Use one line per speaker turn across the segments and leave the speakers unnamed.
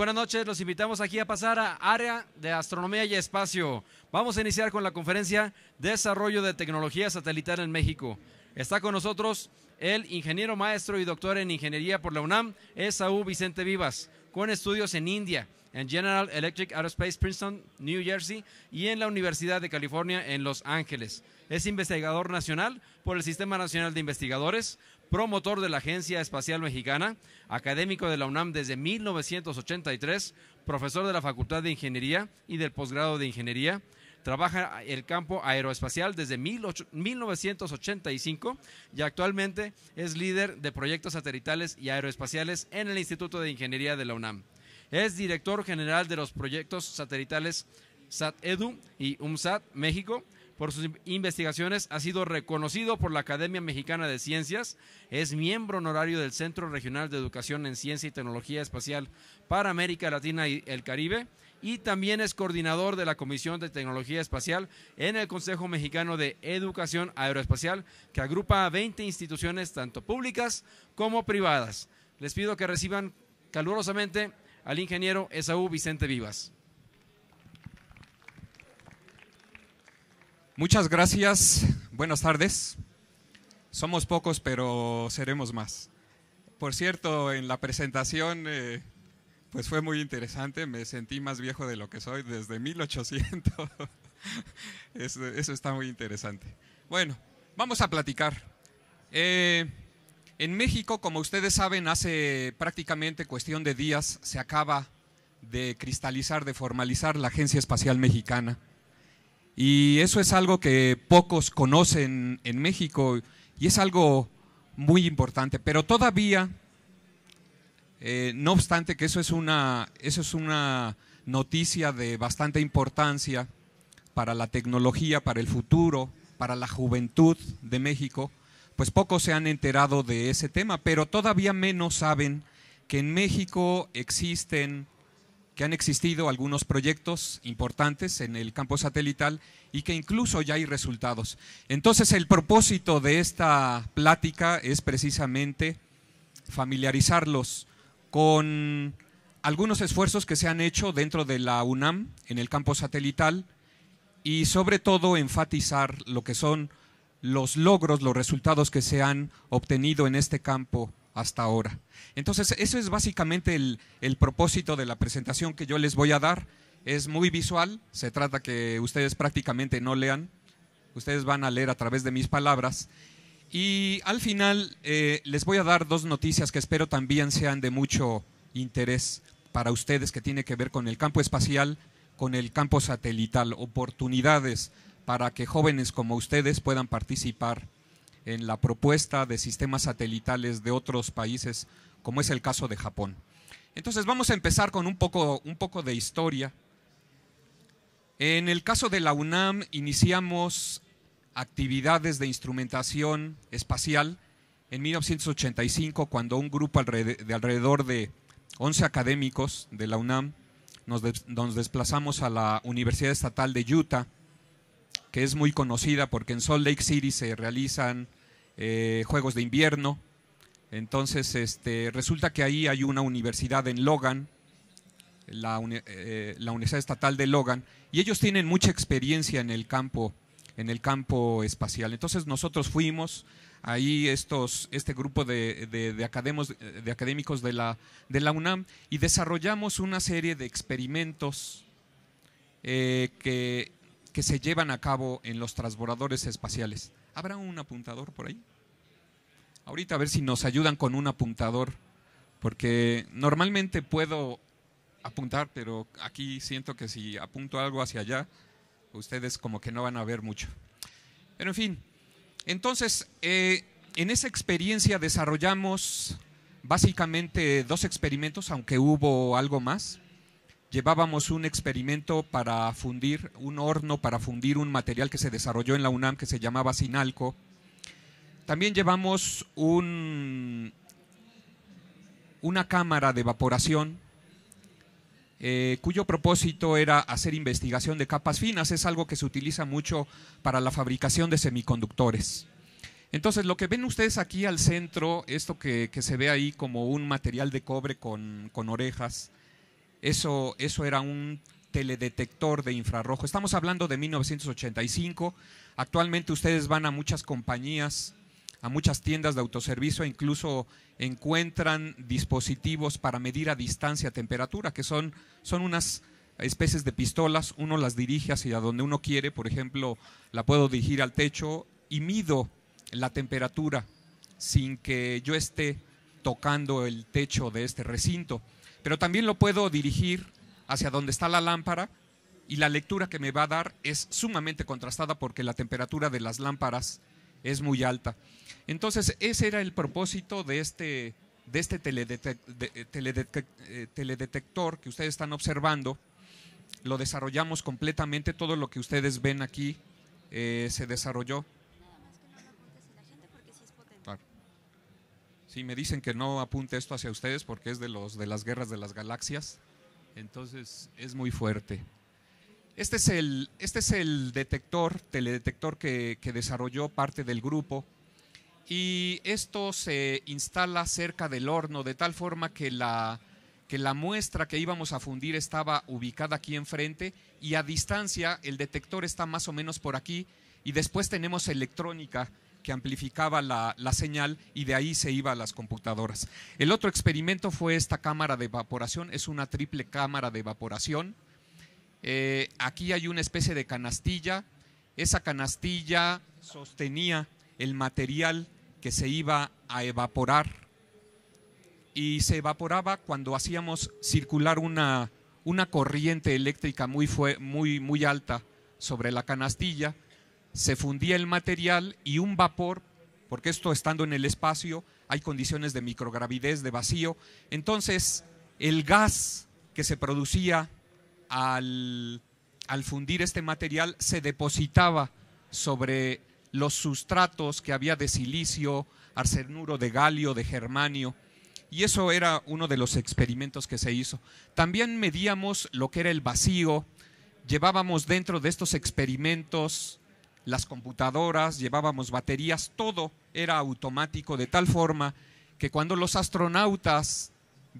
buenas noches, los invitamos aquí a pasar a Área de Astronomía y Espacio. Vamos a iniciar con la conferencia Desarrollo de Tecnología Satelital en México. Está con nosotros el ingeniero maestro y doctor en ingeniería por la UNAM, Esaú Vicente Vivas, con estudios en India, en General Electric Aerospace Princeton, New Jersey, y en la Universidad de California en Los Ángeles. Es investigador nacional por el Sistema Nacional de Investigadores, promotor de la Agencia Espacial Mexicana, académico de la UNAM desde 1983, profesor de la Facultad de Ingeniería y del posgrado de Ingeniería. Trabaja el campo aeroespacial desde 1985 y actualmente es líder de proyectos satelitales y aeroespaciales en el Instituto de Ingeniería de la UNAM. Es director general de los proyectos satelitales SAT-EDU y UMSAT México, por sus investigaciones, ha sido reconocido por la Academia Mexicana de Ciencias, es miembro honorario del Centro Regional de Educación en Ciencia y Tecnología Espacial para América Latina y el Caribe, y también es coordinador de la Comisión de Tecnología Espacial en el Consejo Mexicano de Educación Aeroespacial, que agrupa a 20 instituciones tanto públicas como privadas. Les pido que reciban calurosamente al ingeniero Esaú Vicente Vivas.
Muchas gracias, buenas tardes. Somos pocos, pero seremos más. Por cierto, en la presentación, eh, pues fue muy interesante, me sentí más viejo de lo que soy desde 1800. eso, está muy interesante. Bueno, vamos a platicar. Eh, en México, como ustedes saben, hace prácticamente cuestión de días se acaba de cristalizar, de formalizar la Agencia Espacial Mexicana y eso es algo que pocos conocen en México y es algo muy importante. Pero todavía, eh, no obstante que eso es, una, eso es una noticia de bastante importancia para la tecnología, para el futuro, para la juventud de México, pues pocos se han enterado de ese tema, pero todavía menos saben que en México existen que han existido algunos proyectos importantes en el campo satelital y que incluso ya hay resultados. Entonces el propósito de esta plática es precisamente familiarizarlos con algunos esfuerzos que se han hecho dentro de la UNAM en el campo satelital y sobre todo enfatizar lo que son los logros, los resultados que se han obtenido en este campo hasta ahora. Entonces, eso es básicamente el, propósito de la presentación que yo les voy a dar. Es muy visual, se trata que ustedes prácticamente no lean, ustedes van a leer a través de mis palabras. Y al final eh, les voy a dar dos noticias que espero también sean de mucho interés para ustedes que tiene que ver con el campo espacial, con el campo satelital, oportunidades para que jóvenes como ustedes puedan participar en la propuesta de sistemas satelitales de otros países, como es el caso de Japón. Entonces vamos a empezar con un poco, un poco de historia. En el caso de la UNAM iniciamos actividades de instrumentación espacial en 1985 cuando un grupo de alrededor de 11 académicos de la UNAM nos, desplazamos a la Universidad Estatal de Utah, que es muy conocida porque en Salt Lake City se realizan eh, juegos de Invierno. Entonces, este, resulta que ahí hay una universidad en Logan, eh, la, Universidad Estatal de Logan, y ellos tienen mucha experiencia en el campo, en el campo espacial. Entonces nosotros fuimos ahí estos, este grupo de, de, académicos de la, de la UNAM y desarrollamos una serie de experimentos eh, que, que se llevan a cabo en los transbordadores espaciales. ¿Habrá un apuntador por ahí? Ahorita a ver si nos ayudan con un apuntador, porque normalmente puedo apuntar, pero aquí siento que si apunto algo hacia allá, ustedes como que no van a ver mucho. Pero en fin, entonces, eh, en esa experiencia desarrollamos básicamente dos experimentos, aunque hubo algo más. Llevábamos un experimento para fundir, un horno para fundir un material que se desarrolló en la UNAM que se llamaba Sinalco, también llevamos un, una cámara de evaporación eh, cuyo propósito era hacer investigación de capas finas. Es algo que se utiliza mucho para la fabricación de semiconductores. Entonces, lo que ven ustedes aquí al centro, esto que, se ve ahí como un material de cobre con, orejas, eso, eso era un teledetector de infrarrojo. Estamos hablando de 1985. Actualmente ustedes van a muchas compañías a muchas tiendas de autoservicio, e incluso encuentran dispositivos para medir a distancia temperatura, que son, son unas especies de pistolas, uno las dirige hacia donde uno quiere, por ejemplo, la puedo dirigir al techo y mido la temperatura sin que yo esté tocando el techo de este recinto. Pero también lo puedo dirigir hacia donde está la lámpara y la lectura que me va a dar es sumamente contrastada porque la temperatura de las lámparas es muy alta. Entonces, ese era el propósito de este, de este eh, eh, teledetector que ustedes están observando. Lo desarrollamos completamente, todo lo que ustedes ven aquí eh, se desarrolló. Sí, me dicen que no apunte esto hacia ustedes porque es de los de las guerras de las galaxias. Entonces es muy fuerte. Este es el, este es el detector, teledetector que, que desarrolló parte del grupo y esto se instala cerca del horno de tal forma que la, que la muestra que íbamos a fundir estaba ubicada aquí enfrente y a distancia el detector está más o menos por aquí y después tenemos electrónica que amplificaba la, la, señal y de ahí se iba a las computadoras. El otro experimento fue esta cámara de evaporación, es una triple cámara de evaporación eh, aquí hay una especie de canastilla. Esa canastilla sostenía el material que se iba a evaporar y se evaporaba cuando hacíamos circular una, una corriente eléctrica muy, muy, muy alta sobre la canastilla. Se fundía el material y un vapor, porque esto estando en el espacio, hay condiciones de microgravidez, de vacío. Entonces, el gas que se producía al, fundir este material se depositaba sobre los sustratos que había de silicio, arsenuro de galio, de germanio. Y eso era uno de los experimentos que se hizo. También medíamos lo que era el vacío, llevábamos dentro de estos experimentos las computadoras, llevábamos baterías, todo era automático de tal forma que cuando los astronautas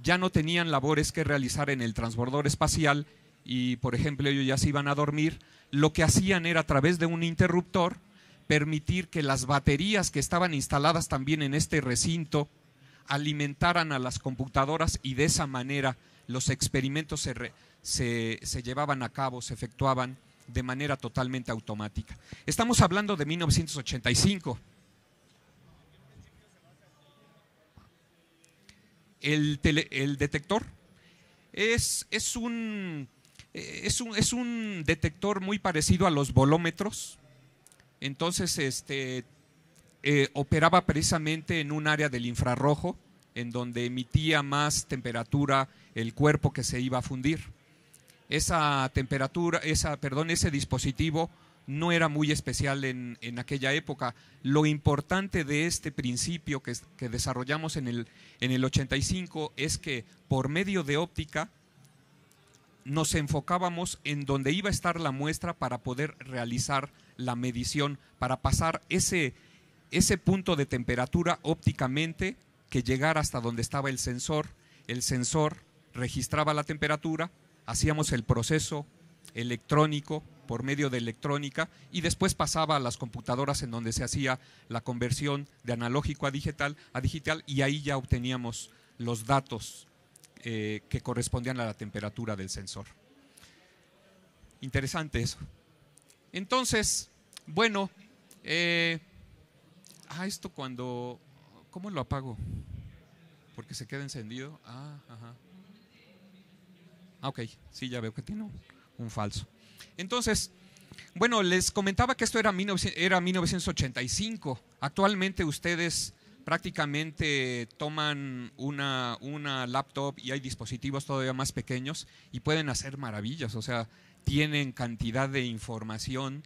ya no tenían labores que realizar en el transbordador espacial, y por ejemplo ellos ya se iban a dormir, lo que hacían era a través de un interruptor permitir que las baterías que estaban instaladas también en este recinto alimentaran a las computadoras y de esa manera los experimentos se, llevaban a cabo, se efectuaban de manera totalmente automática. Estamos hablando de 1985. El, el detector es, es un eh, es un, detector muy parecido a los volómetros. Entonces, este, eh, operaba precisamente en un área del infrarrojo, en donde emitía más temperatura el cuerpo que se iba a fundir. Esa temperatura, esa, perdón, ese dispositivo no era muy especial en, aquella época. Lo importante de este principio que, que desarrollamos en el, en el 85 es que por medio de óptica nos enfocábamos en donde iba a estar la muestra para poder realizar la medición, para pasar ese, ese punto de temperatura ópticamente que llegara hasta donde estaba el sensor. El sensor registraba la temperatura, hacíamos el proceso electrónico por medio de electrónica y después pasaba a las computadoras en donde se hacía la conversión de analógico a digital a digital y ahí ya obteníamos los datos eh, que correspondían a la temperatura del sensor. Interesante eso. Entonces, bueno, eh, ah, esto cuando, ¿cómo lo apago? Porque se queda encendido. Ah, ajá. Ah, ok, sí, ya veo que tiene un, falso. Entonces, bueno, les comentaba que esto era 1985. Actualmente ustedes prácticamente toman una, laptop y hay dispositivos todavía más pequeños y pueden hacer maravillas, o sea, tienen cantidad de información,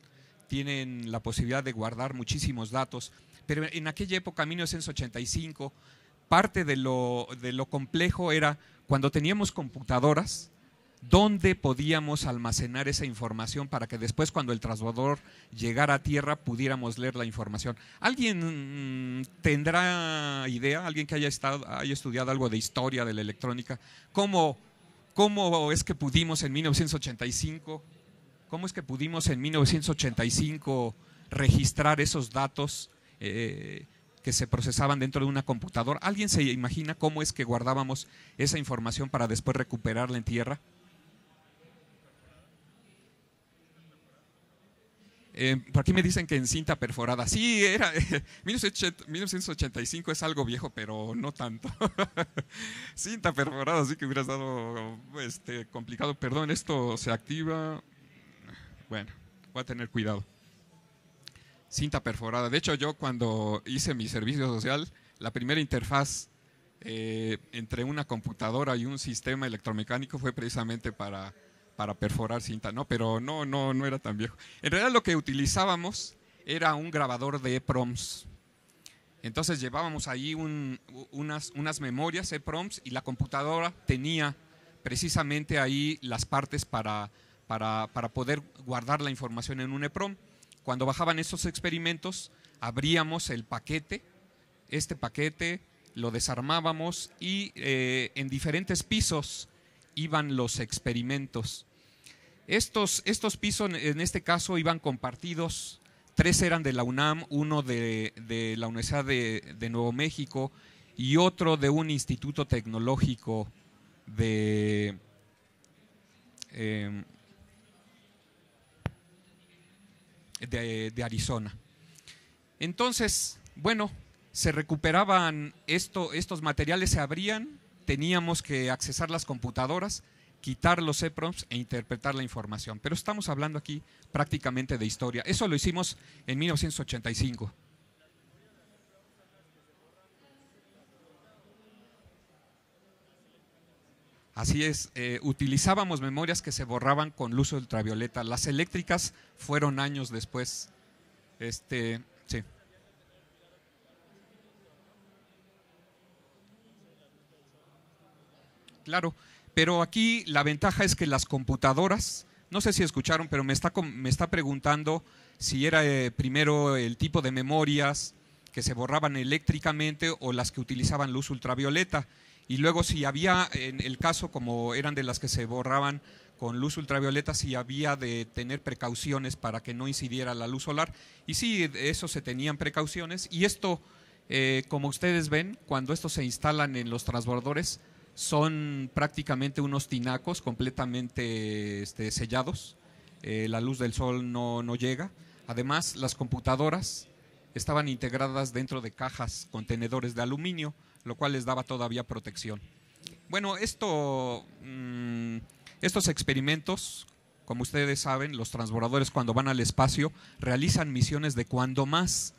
tienen la posibilidad de guardar muchísimos datos, pero en aquella época, 1985, parte de lo, de lo complejo era cuando teníamos computadoras, dónde podíamos almacenar esa información para que después cuando el transbordador llegara a tierra pudiéramos leer la información. ¿Alguien mm, tendrá idea, alguien que haya, estado, haya estudiado algo de historia de la electrónica, cómo, es que pudimos en 1985, cómo es que pudimos en 1985 registrar esos datos? Eh, que se procesaban dentro de una computadora. ¿Alguien se imagina cómo es que guardábamos esa información para después recuperarla en tierra? Eh, por aquí me dicen que en cinta perforada. Sí, era. 1985 es algo viejo, pero no tanto. cinta perforada, sí que hubiera estado complicado. Perdón, esto se activa. Bueno, voy a tener cuidado. Cinta perforada. De hecho, yo cuando hice mi servicio social, la primera interfaz eh, entre una computadora y un sistema electromecánico fue precisamente para para perforar cinta, ¿no? Pero no, no, no era tan viejo. En realidad lo que utilizábamos era un grabador de EPROMs. Entonces llevábamos ahí unas, unas memorias EPROMs y la computadora tenía precisamente ahí las partes para, para, para poder guardar la información en un EPROM. Cuando bajaban esos experimentos, abríamos el paquete, este paquete, lo desarmábamos y eh, en diferentes pisos iban los experimentos. Estos, estos pisos, en este caso, iban compartidos. Tres eran de la UNAM, uno de, la Universidad de, Nuevo México y otro de un instituto tecnológico de... Em, de, de, Arizona. Entonces, bueno, se recuperaban esto, estos materiales, se abrían teníamos que accesar las computadoras, quitar los EPROMs e interpretar la información. Pero estamos hablando aquí prácticamente de historia. Eso lo hicimos en 1985. Así es, eh, utilizábamos memorias que se borraban con luz ultravioleta. Las eléctricas fueron años después. Este, sí. Claro, pero aquí la ventaja es que las computadoras, no sé si escucharon, pero me está, me está preguntando si era eh, primero el tipo de memorias que se borraban eléctricamente o las que utilizaban luz ultravioleta. Y luego si había, en el caso como eran de las que se borraban con luz ultravioleta, si había de tener precauciones para que no incidiera la luz solar. Y sí, eso se tenían precauciones. Y esto, eh, como ustedes ven, cuando estos se instalan en los transbordadores, son prácticamente unos tinacos completamente este, sellados, eh, la luz del sol no, no llega. Además, las computadoras estaban integradas dentro de cajas, contenedores de aluminio, lo cual les daba todavía protección. Bueno, esto, mm, estos experimentos, como ustedes saben, los transbordadores cuando van al espacio realizan misiones de cuando más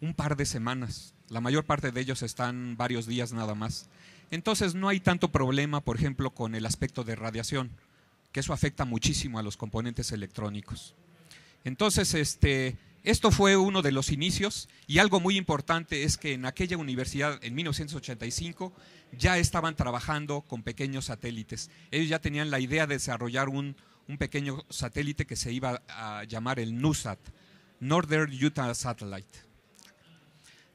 un par de semanas. La mayor parte de ellos están varios días nada más. Entonces no hay tanto problema, por ejemplo, con el aspecto de radiación, que eso afecta muchísimo a los componentes electrónicos. Entonces, este, esto fue uno de los inicios y algo muy importante es que en aquella universidad, en 1985, ya estaban trabajando con pequeños satélites. Ellos ya tenían la idea de desarrollar un, un pequeño satélite que se iba a llamar el NUSAT, Northern Utah Satellite.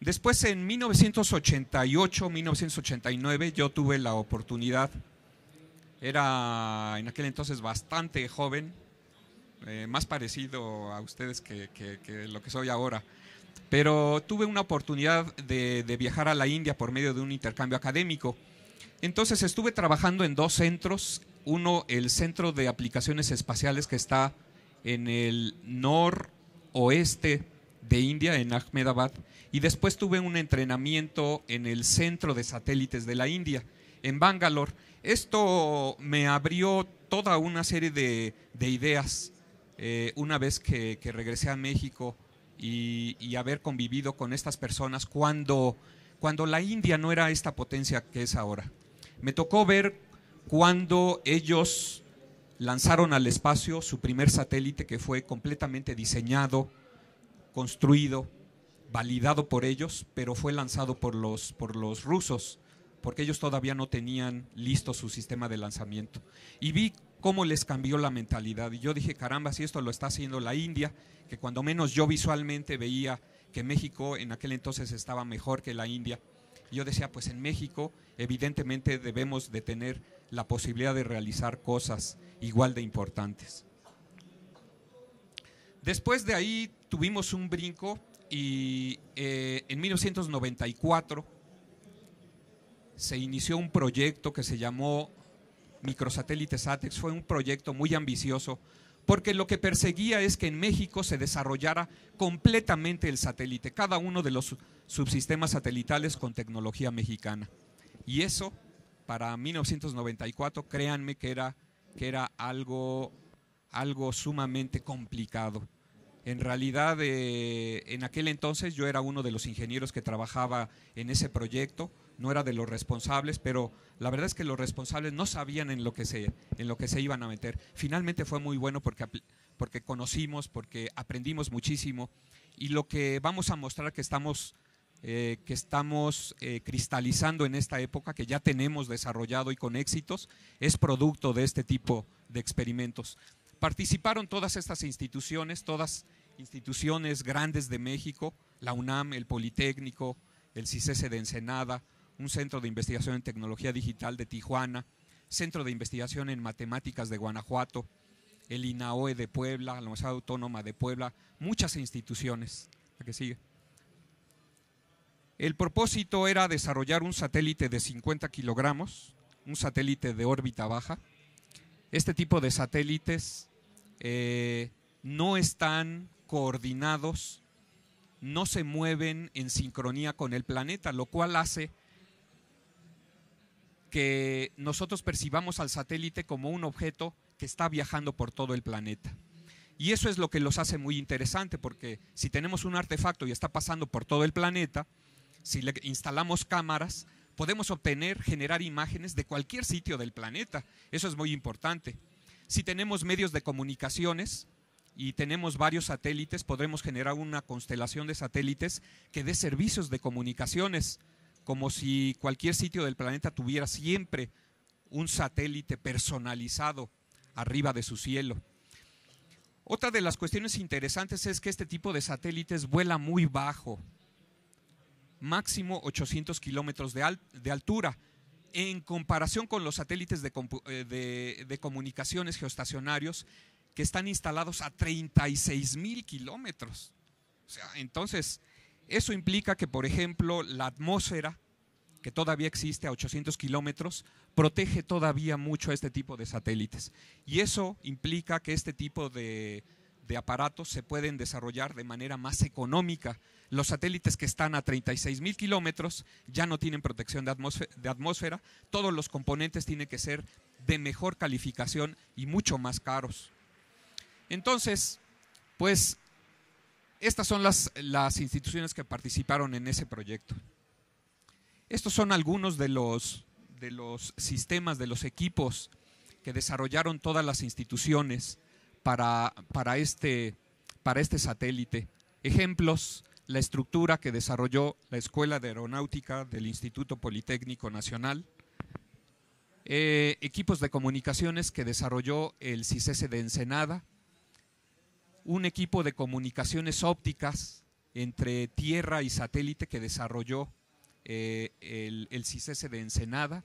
Después, en 1988, 1989, yo tuve la oportunidad, era en aquel entonces bastante joven, eh, más parecido a ustedes que, lo que soy ahora, pero tuve una oportunidad de, de viajar a la India por medio de un intercambio académico. Entonces estuve trabajando en dos centros, uno el Centro de Aplicaciones Espaciales que está en el noroeste de India, en Ahmedabad, y después tuve un entrenamiento en el Centro de Satélites de la India, en Bangalore. Esto me abrió toda una serie de, ideas eh, una vez que, regresé a México y, y, haber convivido con estas personas cuando, cuando la India no era esta potencia que es ahora. Me tocó ver cuando ellos lanzaron al espacio su primer satélite que fue completamente diseñado, construido, validado por ellos, pero fue lanzado por los, por los rusos, porque ellos todavía no tenían listo su sistema de lanzamiento. Y vi cómo les cambió la mentalidad. Y yo dije, caramba, si esto lo está haciendo la India, que cuando menos yo visualmente veía que México en aquel entonces estaba mejor que la India. Yo decía, pues en México evidentemente debemos de tener la posibilidad de realizar cosas igual de importantes. Después de ahí tuvimos un brinco y eh, en 1994 se inició un proyecto que se llamó Microsatélites Satex. Fue un proyecto muy ambicioso porque lo que perseguía es que en México se desarrollara completamente el satélite, cada uno de los subsistemas satelitales con tecnología mexicana. Y eso, para 1994, créanme que era, que era algo, algo sumamente complicado. En realidad, eh, en aquel entonces yo era uno de los ingenieros que trabajaba en ese proyecto, no era de los responsables, pero la verdad es que los responsables no sabían en lo que se, en lo que se iban a meter. Finalmente fue muy bueno porque, porque conocimos, porque aprendimos muchísimo y lo que vamos a mostrar que estamos, eh, que estamos eh, cristalizando en esta época, que ya tenemos desarrollado y con éxitos, es producto de este tipo de experimentos. Participaron todas estas instituciones, todas instituciones grandes de México, la UNAM, el Politécnico, el CICESE de Ensenada, un centro de investigación en tecnología digital de Tijuana, centro de investigación en matemáticas de Guanajuato, el INAOE de Puebla, la Universidad Autónoma de Puebla, muchas instituciones. La que sigue. El propósito era desarrollar un satélite de 50 kilogramos, un satélite de órbita baja. Este tipo de satélites eh, no están coordinados, no se mueven en sincronía con el planeta, lo cual hace que nosotros percibamos al satélite como un objeto que está viajando por todo el planeta. Y eso es lo que los hace muy interesante, porque si tenemos un artefacto y está pasando por todo el planeta, si le instalamos cámaras, podemos obtener, generar imágenes de cualquier sitio del planeta. Eso es muy importante. Si tenemos medios de comunicaciones, y tenemos varios satélites, podremos generar una constelación de satélites que dé servicios de comunicaciones, como si cualquier sitio del planeta tuviera siempre un satélite personalizado arriba de su cielo. Otra de las cuestiones interesantes es que este tipo de satélites vuela muy bajo, máximo 800 kilómetros de, altura, en comparación con los satélites de, eh, de comunicaciones geoestacionarios que están instalados a 36 mil kilómetros. entonces, eso implica que, por ejemplo, la atmósfera, que todavía existe a 800 kilómetros, protege todavía mucho a este tipo de satélites. Y eso implica que este tipo de, aparatos se pueden desarrollar de manera más económica. Los satélites que están a 36 mil kilómetros ya no tienen protección de atmósfera, todos los componentes tienen que ser de mejor calificación y mucho más caros. Entonces, pues estas son las, instituciones que participaron en ese proyecto. Estos son algunos de los, sistemas, de los equipos que desarrollaron todas las instituciones este, para, este, satélite. Ejemplos, la estructura que desarrolló la Escuela de Aeronáutica del Instituto Politécnico Nacional, eh, equipos de comunicaciones que desarrolló el CISES de Ensenada, un equipo de comunicaciones ópticas entre tierra y satélite que desarrolló eh, el, el de Ensenada.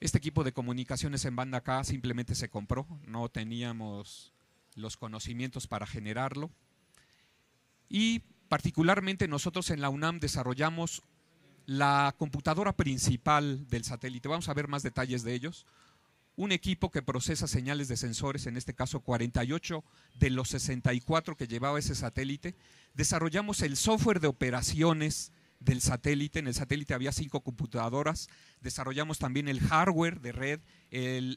Este equipo de comunicaciones en banda K simplemente se compró, no teníamos los conocimientos para generarlo. Y particularmente nosotros en la UNAM desarrollamos la computadora principal del satélite. Vamos a ver más detalles de ellos un equipo que procesa señales de sensores, en este caso 48 de los 64 que llevaba ese satélite. Desarrollamos el software de operaciones del satélite. En el satélite había cinco computadoras. Desarrollamos también el hardware de red,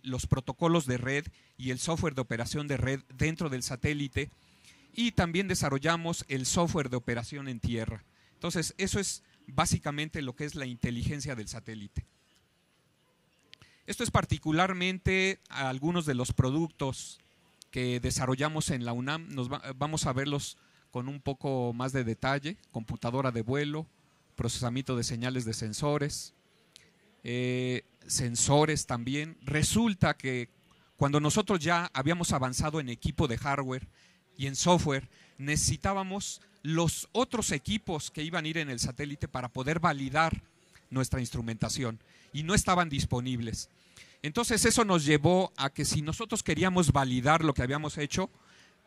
los protocolos de red y el software de operación de red dentro del satélite. Y también desarrollamos el software de operación en tierra. Entonces, eso es básicamente lo que es la inteligencia del satélite. Esto es particularmente algunos de los productos que desarrollamos en la UNAM. Nos vamos a verlos con un poco más de detalle. Computadora de vuelo, procesamiento de señales de sensores, eh, sensores también. Resulta que cuando nosotros ya habíamos avanzado en equipo de hardware y en software, necesitábamos los otros equipos que iban a ir en el satélite para poder validar nuestra instrumentación y no estaban disponibles. Entonces eso nos llevó a que si nosotros queríamos validar lo que habíamos hecho,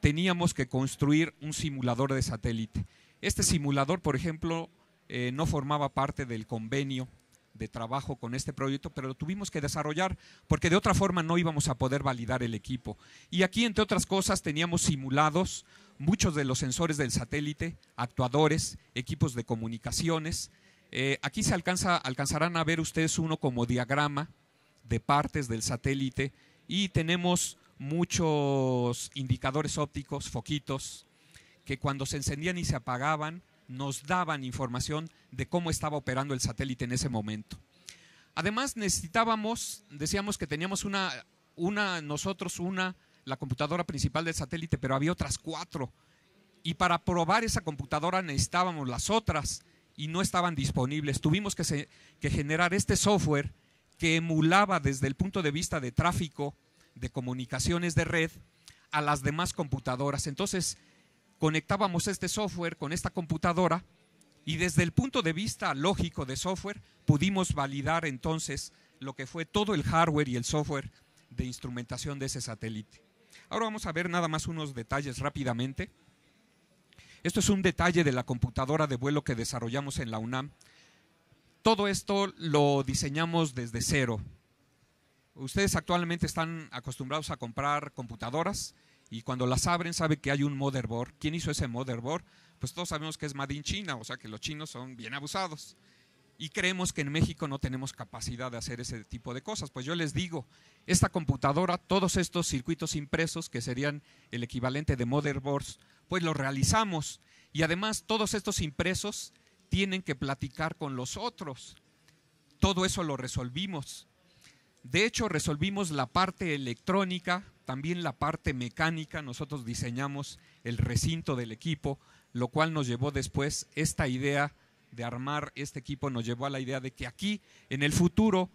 teníamos que construir un simulador de satélite. Este simulador, por ejemplo, eh, no formaba parte del convenio de trabajo con este proyecto, pero lo tuvimos que desarrollar porque de otra forma no íbamos a poder validar el equipo. Y aquí, entre otras cosas, teníamos simulados muchos de los sensores del satélite, actuadores, equipos de comunicaciones, eh, aquí se alcanzarán a ver ustedes uno como diagrama de partes del satélite y tenemos muchos indicadores ópticos, foquitos, que cuando se encendían y se apagaban nos daban información de cómo estaba operando el satélite en ese momento. Además necesitábamos, decíamos que teníamos una, una nosotros una, la computadora principal del satélite, pero había otras cuatro. Y para probar esa computadora necesitábamos las otras y no estaban disponibles. Tuvimos que, generar este software que emulaba desde el punto de vista de tráfico, de comunicaciones de red, a las demás computadoras. Entonces, conectábamos este software con esta computadora y desde el punto de vista lógico de software pudimos validar entonces lo que fue todo el hardware y el software de instrumentación de ese satélite. Ahora vamos a ver nada más unos detalles rápidamente. Esto es un detalle de la computadora de vuelo que desarrollamos en la UNAM. Todo esto lo diseñamos desde cero. Ustedes actualmente están acostumbrados a comprar computadoras y cuando las abren sabe que hay un motherboard. ¿Quién hizo ese motherboard? Pues todos sabemos que es Made China, o sea que los chinos son bien abusados. Y creemos que en México no tenemos capacidad de hacer ese tipo de cosas. Pues yo les digo, esta computadora, todos estos circuitos impresos que serían el equivalente de motherboards pues lo realizamos. Y además todos estos impresos tienen que platicar con los otros. Todo eso lo resolvimos. De hecho, resolvimos la parte electrónica, también la parte mecánica. Nosotros diseñamos el recinto del equipo, lo cual nos llevó después esta idea de armar este equipo, nos llevó a la idea de que aquí, en el futuro,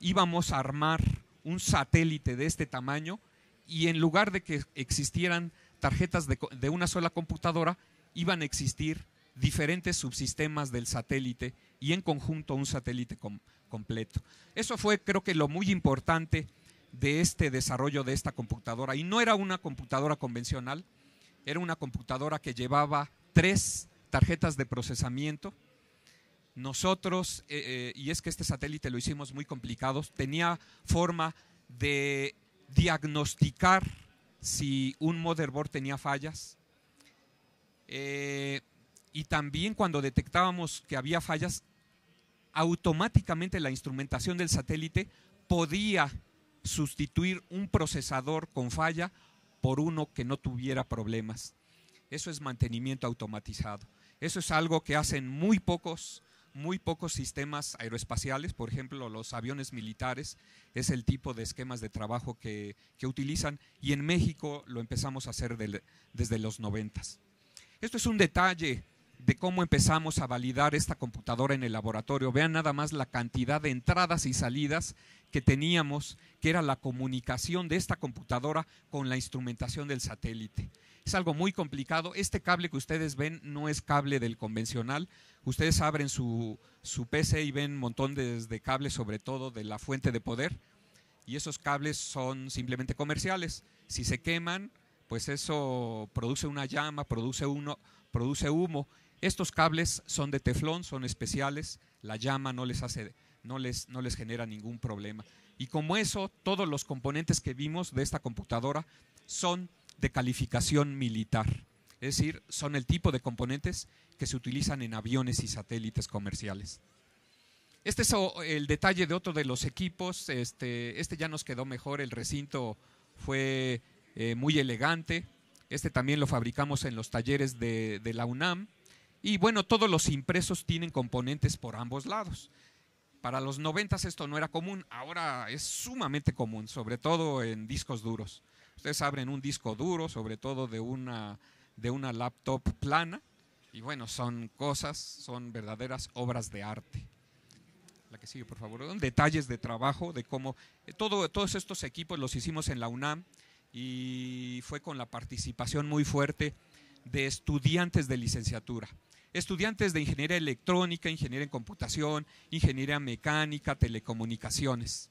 íbamos a armar un satélite de este tamaño y en lugar de que existieran tarjetas de, una sola computadora, iban a existir diferentes subsistemas del satélite y en conjunto un satélite completo. Eso fue creo que lo muy importante de este desarrollo de esta computadora. Y no era una computadora convencional, era una computadora que llevaba tres tarjetas de procesamiento. Nosotros, eh, eh, y es que este satélite lo hicimos muy complicado, tenía forma de diagnosticar si un motherboard tenía fallas. Eh, y también cuando detectábamos que había fallas, automáticamente la instrumentación del satélite podía sustituir un procesador con falla por uno que no tuviera problemas. Eso es mantenimiento automatizado. Eso es algo que hacen muy pocos muy pocos sistemas aeroespaciales, por ejemplo, los aviones militares, es el tipo de esquemas de trabajo que, utilizan y en México lo empezamos a hacer desde los noventas. Esto es un detalle de cómo empezamos a validar esta computadora en el laboratorio. Vean nada más la cantidad de entradas y salidas que teníamos, que era la comunicación de esta computadora con la instrumentación del satélite. Es algo muy complicado. Este cable que ustedes ven no es cable del convencional, ustedes abren su, PC y ven un montón de, cables, sobre todo de la fuente de poder, y esos cables son simplemente comerciales. Si se queman, pues eso produce una llama, produce, uno, produce humo. Estos cables son de teflón, son especiales, la llama no les, hace, no les, no les genera ningún problema. Y como eso, todos los componentes que vimos de esta computadora son de calificación militar. Es decir, son el tipo de componentes que se utilizan en aviones y satélites comerciales. Este es el detalle de otro de los equipos. Este, este ya nos quedó mejor, el recinto fue eh, muy elegante. Este también lo fabricamos en los talleres de, la UNAM. Y bueno, todos los impresos tienen componentes por ambos lados. Para los noventas esto no era común, ahora es sumamente común, sobre todo en discos duros. Ustedes abren un disco duro, sobre todo de una, de una laptop plana, y bueno, son cosas, son verdaderas obras de arte. La que sigue, por favor. detalles de trabajo, de cómo... Eh, todo, todos estos equipos los hicimos en la UNAM y fue con la participación muy fuerte de estudiantes de licenciatura. Estudiantes de ingeniería electrónica, ingeniería en computación, ingeniería mecánica, telecomunicaciones.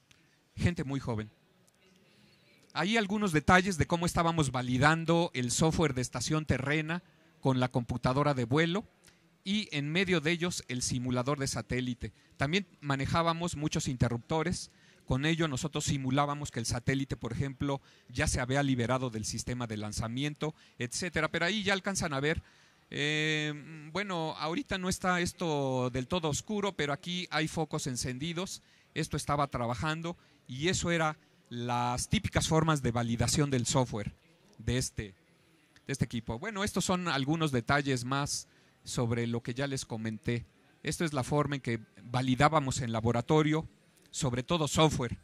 Gente muy joven. Hay algunos detalles de cómo estábamos validando el software de estación terrena, con la computadora de vuelo y en medio de ellos el simulador de satélite. También manejábamos muchos interruptores, con ello nosotros simulábamos que el satélite, por ejemplo, ya se había liberado del sistema de lanzamiento, etcétera. Pero ahí ya alcanzan a ver. Eh, bueno, ahorita no está esto del todo oscuro, pero aquí hay focos encendidos. Esto estaba trabajando y eso era las típicas formas de validación del software de este este equipo. Bueno, estos son algunos detalles más sobre lo que ya les comenté. Esto es la forma en que validábamos en laboratorio, sobre todo software.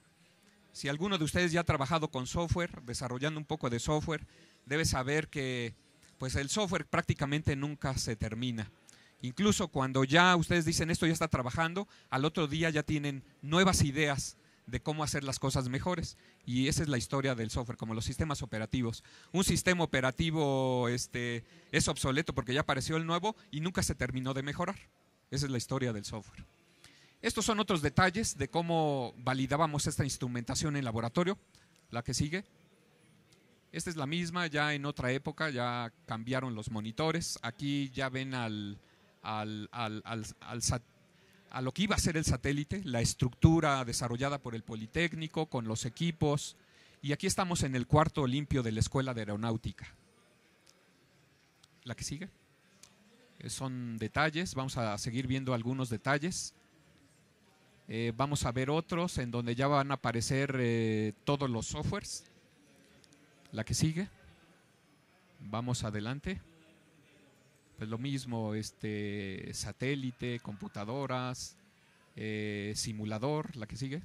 Si alguno de ustedes ya ha trabajado con software, desarrollando un poco de software, debe saber que pues el software prácticamente nunca se termina. Incluso cuando ya ustedes dicen esto ya está trabajando, al otro día ya tienen nuevas ideas de cómo hacer las cosas mejores. Y esa es la historia del software, como los sistemas operativos. Un sistema operativo este, es obsoleto porque ya apareció el nuevo y nunca se terminó de mejorar. Esa es la historia del software. Estos son otros detalles de cómo validábamos esta instrumentación en laboratorio, la que sigue. Esta es la misma, ya en otra época, ya cambiaron los monitores. Aquí ya ven al, al, al, a lo que iba a ser el satélite, la estructura desarrollada por el Politécnico, con los equipos. Y aquí estamos en el cuarto limpio de la Escuela de Aeronáutica. ¿La que sigue? Eh, son detalles, vamos a seguir viendo algunos detalles. Eh, vamos a ver otros en donde ya van a aparecer eh, todos los softwares. La que sigue. Vamos adelante pues lo mismo, este satélite, computadoras, eh, simulador, la que sigue.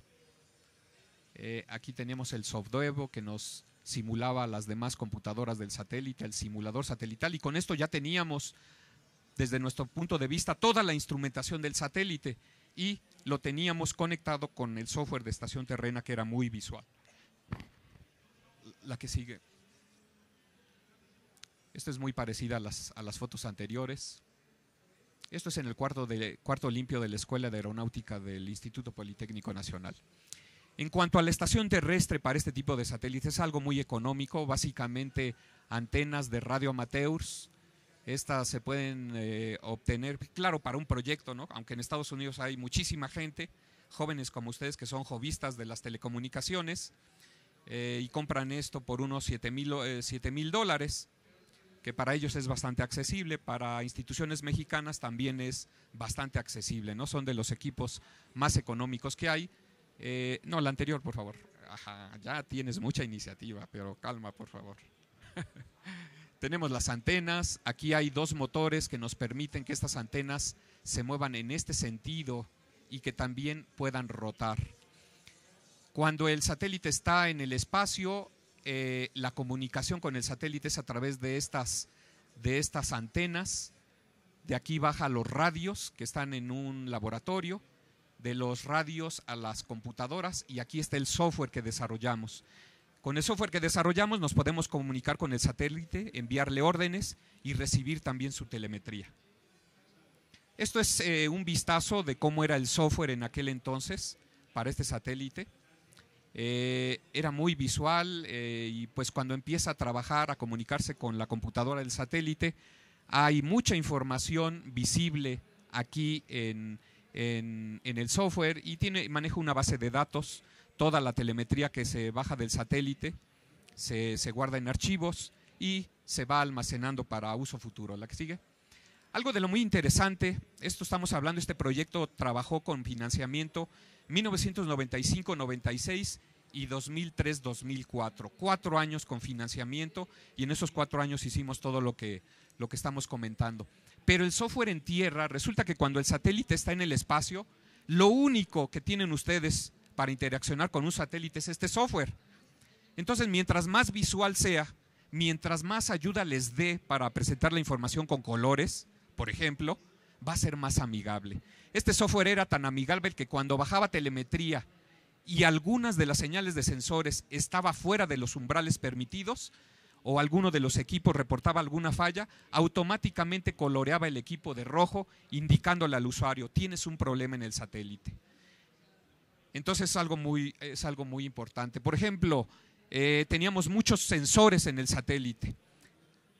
Eh, aquí tenemos el software que nos simulaba las demás computadoras del satélite, el simulador satelital, y con esto ya teníamos, desde nuestro punto de vista, toda la instrumentación del satélite y lo teníamos conectado con el software de estación terrena que era muy visual. La que sigue. Esto es muy parecido a las, a las fotos anteriores. Esto es en el cuarto, cuarto limpio de la Escuela de Aeronáutica del Instituto Politécnico Nacional. En cuanto a la estación terrestre para este tipo de satélites, es algo muy económico, básicamente antenas de radio amateurs. Estas se pueden eh, obtener, claro, para un proyecto, ¿no? aunque en Estados Unidos hay muchísima gente, jóvenes como ustedes que son jovistas de las telecomunicaciones, eh, y compran esto por unos 7 eh, mil dólares que para ellos es bastante accesible, para instituciones mexicanas también es bastante accesible, ¿no? Son de los equipos más económicos que hay. Eh, no, la anterior, por favor. ya tienes mucha iniciativa, pero calma, por favor. Tenemos las antenas, aquí hay dos motores que nos permiten que estas antenas se muevan en este sentido y que también puedan rotar. Cuando el satélite está en el espacio, eh, la comunicación con el satélite es a través de estas, de estas antenas. De aquí baja los radios que están en un laboratorio, de los radios a las computadoras y aquí está el software que desarrollamos. Con el software que desarrollamos nos podemos comunicar con el satélite, enviarle órdenes y recibir también su telemetría. Esto es eh, un vistazo de cómo era el software en aquel entonces para este satélite. Eh, era muy visual eh, y pues cuando empieza a trabajar, a comunicarse con la computadora del satélite, hay mucha información visible aquí en, el software y tiene, maneja una base de datos, toda la telemetría que se baja del satélite se, se guarda en archivos y se va almacenando para uso futuro. La que sigue. Algo de lo muy interesante, esto estamos hablando, este proyecto trabajó con financiamiento 1995-96 y 2003-2004. Cuatro años con financiamiento y en esos cuatro años hicimos todo lo que, lo que estamos comentando. Pero el software en tierra, resulta que cuando el satélite está en el espacio, lo único que tienen ustedes para interaccionar con un satélite es este software. Entonces, mientras más visual sea, mientras más ayuda les dé para presentar la información con colores, por ejemplo, va a ser más amigable. Este software era tan amigable que cuando bajaba telemetría y algunas de las señales de sensores estaba fuera de los umbrales permitidos o alguno de los equipos reportaba alguna falla, automáticamente coloreaba el equipo de rojo indicándole al usuario, tienes un problema en el satélite. Entonces es algo muy, es algo muy importante. Por ejemplo, eh, teníamos muchos sensores en el satélite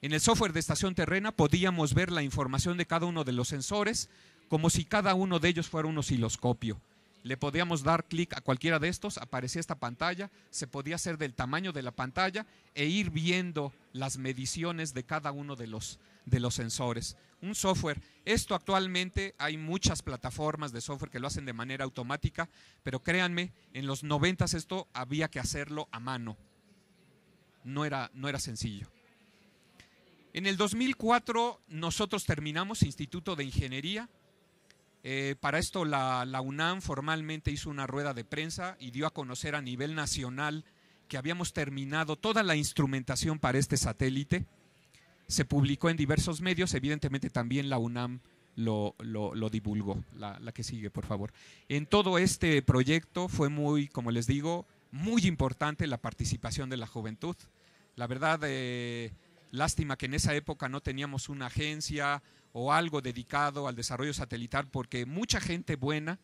en el software de estación terrena podíamos ver la información de cada uno de los sensores como si cada uno de ellos fuera un osciloscopio. Le podíamos dar clic a cualquiera de estos, aparecía esta pantalla, se podía hacer del tamaño de la pantalla e ir viendo las mediciones de cada uno de los, de los sensores. Un software, esto actualmente hay muchas plataformas de software que lo hacen de manera automática, pero créanme, en los 90 esto había que hacerlo a mano. No era, no era sencillo. En el 2004 nosotros terminamos Instituto de Ingeniería. Eh, para esto la, UNAM formalmente hizo una rueda de prensa y dio a conocer a nivel nacional que habíamos terminado toda la instrumentación para este satélite. Se publicó en diversos medios, evidentemente también la UNAM lo, divulgó. La, que sigue, por favor. En todo este proyecto fue muy, como les digo, muy importante la participación de la juventud. La verdad, eh, Lástima que en esa época no teníamos una agencia o algo dedicado al desarrollo satelital, porque mucha gente buena,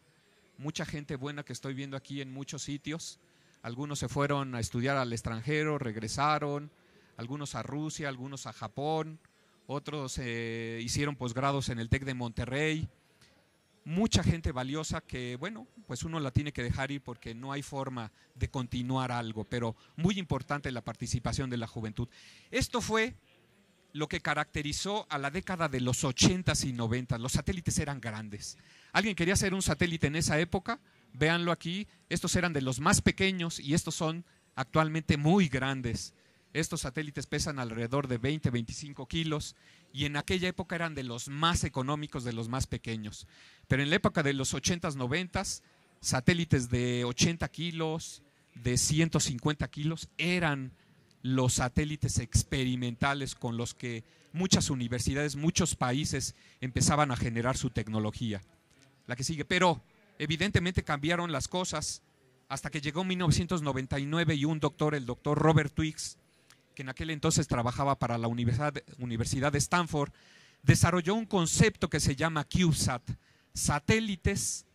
mucha gente buena que estoy viendo aquí en muchos sitios, algunos se fueron a estudiar al extranjero, regresaron, algunos a Rusia, algunos a Japón, otros eh, hicieron posgrados en el TEC de Monterrey, mucha gente valiosa que, bueno, pues uno la tiene que dejar ir porque no hay forma de continuar algo, pero muy importante la participación de la juventud. Esto fue lo que caracterizó a la década de los 80s y 90. Los satélites eran grandes. ¿Alguien quería hacer un satélite en esa época? Véanlo aquí. Estos eran de los más pequeños y estos son actualmente muy grandes. Estos satélites pesan alrededor de 20, 25 kilos y en aquella época eran de los más económicos, de los más pequeños. Pero en la época de los 80s, 90s, satélites de 80 kilos, de 150 kilos, eran los satélites experimentales con los que muchas universidades, muchos países empezaban a generar su tecnología. La que sigue, pero evidentemente cambiaron las cosas hasta que llegó 1999 y un doctor, el doctor Robert Twix que en aquel entonces trabajaba para la Universidad, de Stanford, desarrolló un concepto que se llama CubeSat, satélites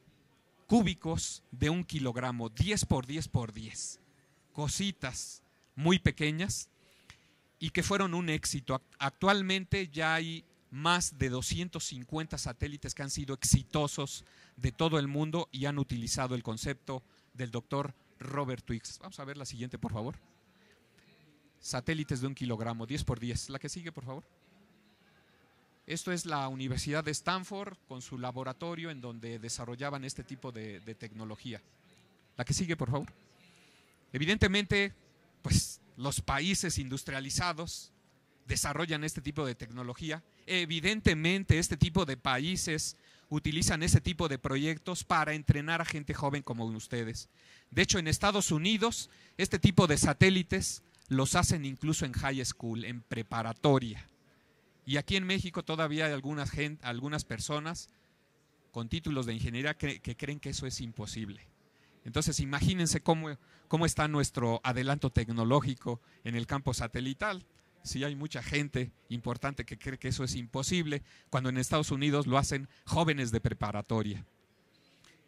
cúbicos de un kilogramo, 10 por 10 por 10, cositas muy pequeñas y que fueron un éxito. Actualmente ya hay más de 250 satélites que han sido exitosos de todo el mundo y han utilizado el concepto del doctor Robert Twix. Vamos a ver la siguiente, por favor satélites de un kilogramo, 10 por 10. La que sigue, por favor. Esto es la Universidad de Stanford con su laboratorio en donde desarrollaban este tipo de, tecnología. La que sigue, por favor. Evidentemente, pues los países industrializados desarrollan este tipo de tecnología. Evidentemente, este tipo de países utilizan este tipo de proyectos para entrenar a gente joven como ustedes. De hecho, en Estados Unidos, este tipo de satélites los hacen incluso en high school, en preparatoria. Y aquí en México todavía hay algunas, personas con títulos de ingeniería que, creen que eso es imposible. Entonces imagínense cómo, está nuestro adelanto tecnológico en el campo satelital. Si hay mucha gente importante que cree que eso es imposible, cuando en Estados Unidos lo hacen jóvenes de preparatoria.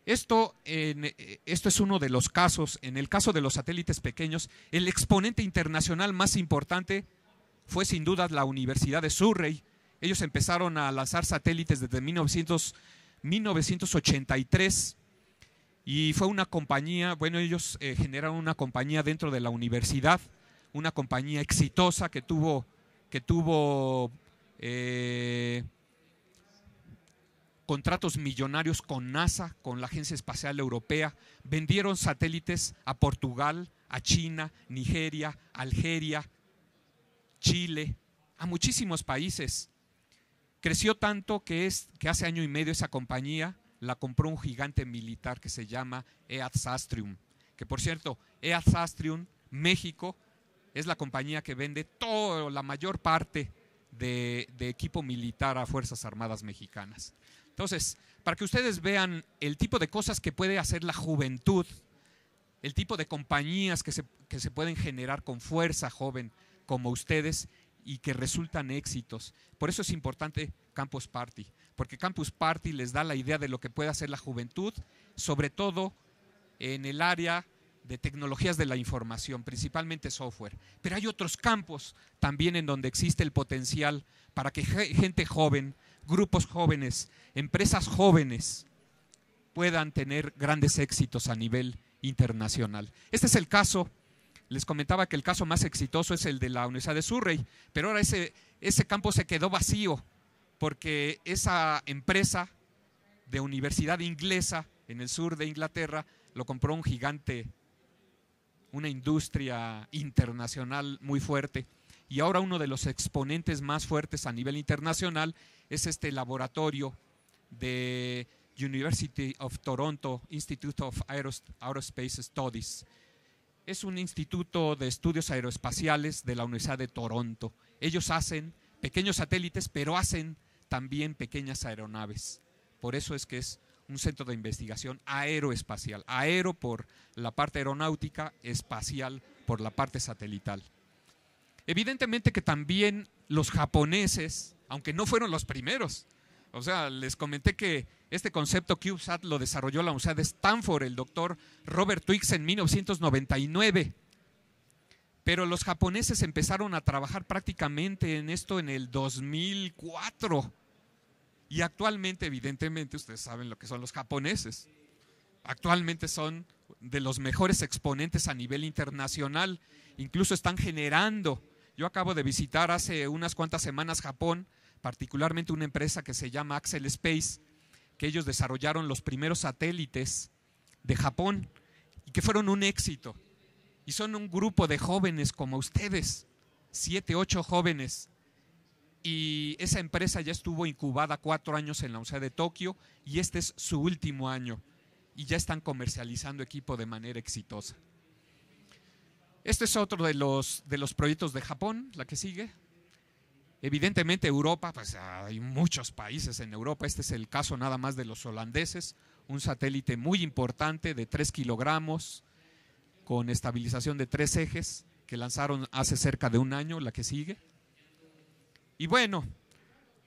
Esto, eh, esto, es uno de los casos. En el caso de los satélites pequeños, el exponente internacional más importante fue sin duda la Universidad de Surrey. Ellos empezaron a lanzar satélites desde 1983 y fue una compañía, bueno, ellos eh, generaron una compañía dentro de la universidad, una compañía exitosa que tuvo, que tuvo eh, contratos millonarios con NASA, con la Agencia Espacial Europea, vendieron satélites a Portugal, a China, Nigeria, Algeria, Chile, a muchísimos países. Creció tanto que, es, que hace año y medio esa compañía la compró un gigante militar que se llama EA Astrium, que por cierto, EADS Astrium, México, es la compañía que vende toda la mayor parte de equipo militar a Fuerzas Armadas Mexicanas. Entonces, para que ustedes vean el tipo de cosas que puede hacer la juventud, el tipo de compañías que se, que se pueden generar con fuerza joven como ustedes y que resultan éxitos. Por eso es importante Campus Party, porque Campus Party les da la idea de lo que puede hacer la juventud, sobre todo en el área de tecnologías de la información, principalmente software. Pero hay otros campos también en donde existe el potencial para que gente joven grupos jóvenes, empresas jóvenes puedan tener grandes éxitos a nivel internacional. Este es el caso, les comentaba que el caso más exitoso es el de la Universidad de Surrey, pero ahora ese, ese campo se quedó vacío porque esa empresa de universidad inglesa en el sur de Inglaterra lo compró un gigante, una industria internacional muy fuerte y ahora uno de los exponentes más fuertes a nivel internacional es este laboratorio de University of Toronto Institute of Aerospace Studies. Es un instituto de estudios aeroespaciales de la Universidad de Toronto. Ellos hacen pequeños satélites, pero hacen también pequeñas aeronaves. Por eso es que es un centro de investigación aeroespacial. Aero por la parte aeronáutica, espacial por la parte satelital. Evidentemente que también los japoneses, aunque no fueron los primeros, o sea, les comenté que este concepto CubeSat lo desarrolló la Universidad de Stanford, el doctor Robert Twix en 1999. Pero los japoneses empezaron a trabajar prácticamente en esto en el 2004. Y actualmente, evidentemente, ustedes saben lo que son los japoneses. Actualmente son de los mejores exponentes a nivel internacional. Incluso están generando yo acabo de visitar hace unas cuantas semanas Japón, particularmente una empresa que se llama Axel Space, que ellos desarrollaron los primeros satélites de Japón y que fueron un éxito. Y son un grupo de jóvenes como ustedes, siete, ocho jóvenes. Y esa empresa ya estuvo incubada cuatro años en la Universidad de Tokio y este es su último año. Y ya están comercializando equipo de manera exitosa. Este es otro de los, de los proyectos de Japón, la que sigue. Evidentemente Europa, pues hay muchos países en Europa, este es el caso nada más de los holandeses, un satélite muy importante de 3 kilogramos, con estabilización de tres ejes, que lanzaron hace cerca de un año, la que sigue. Y bueno,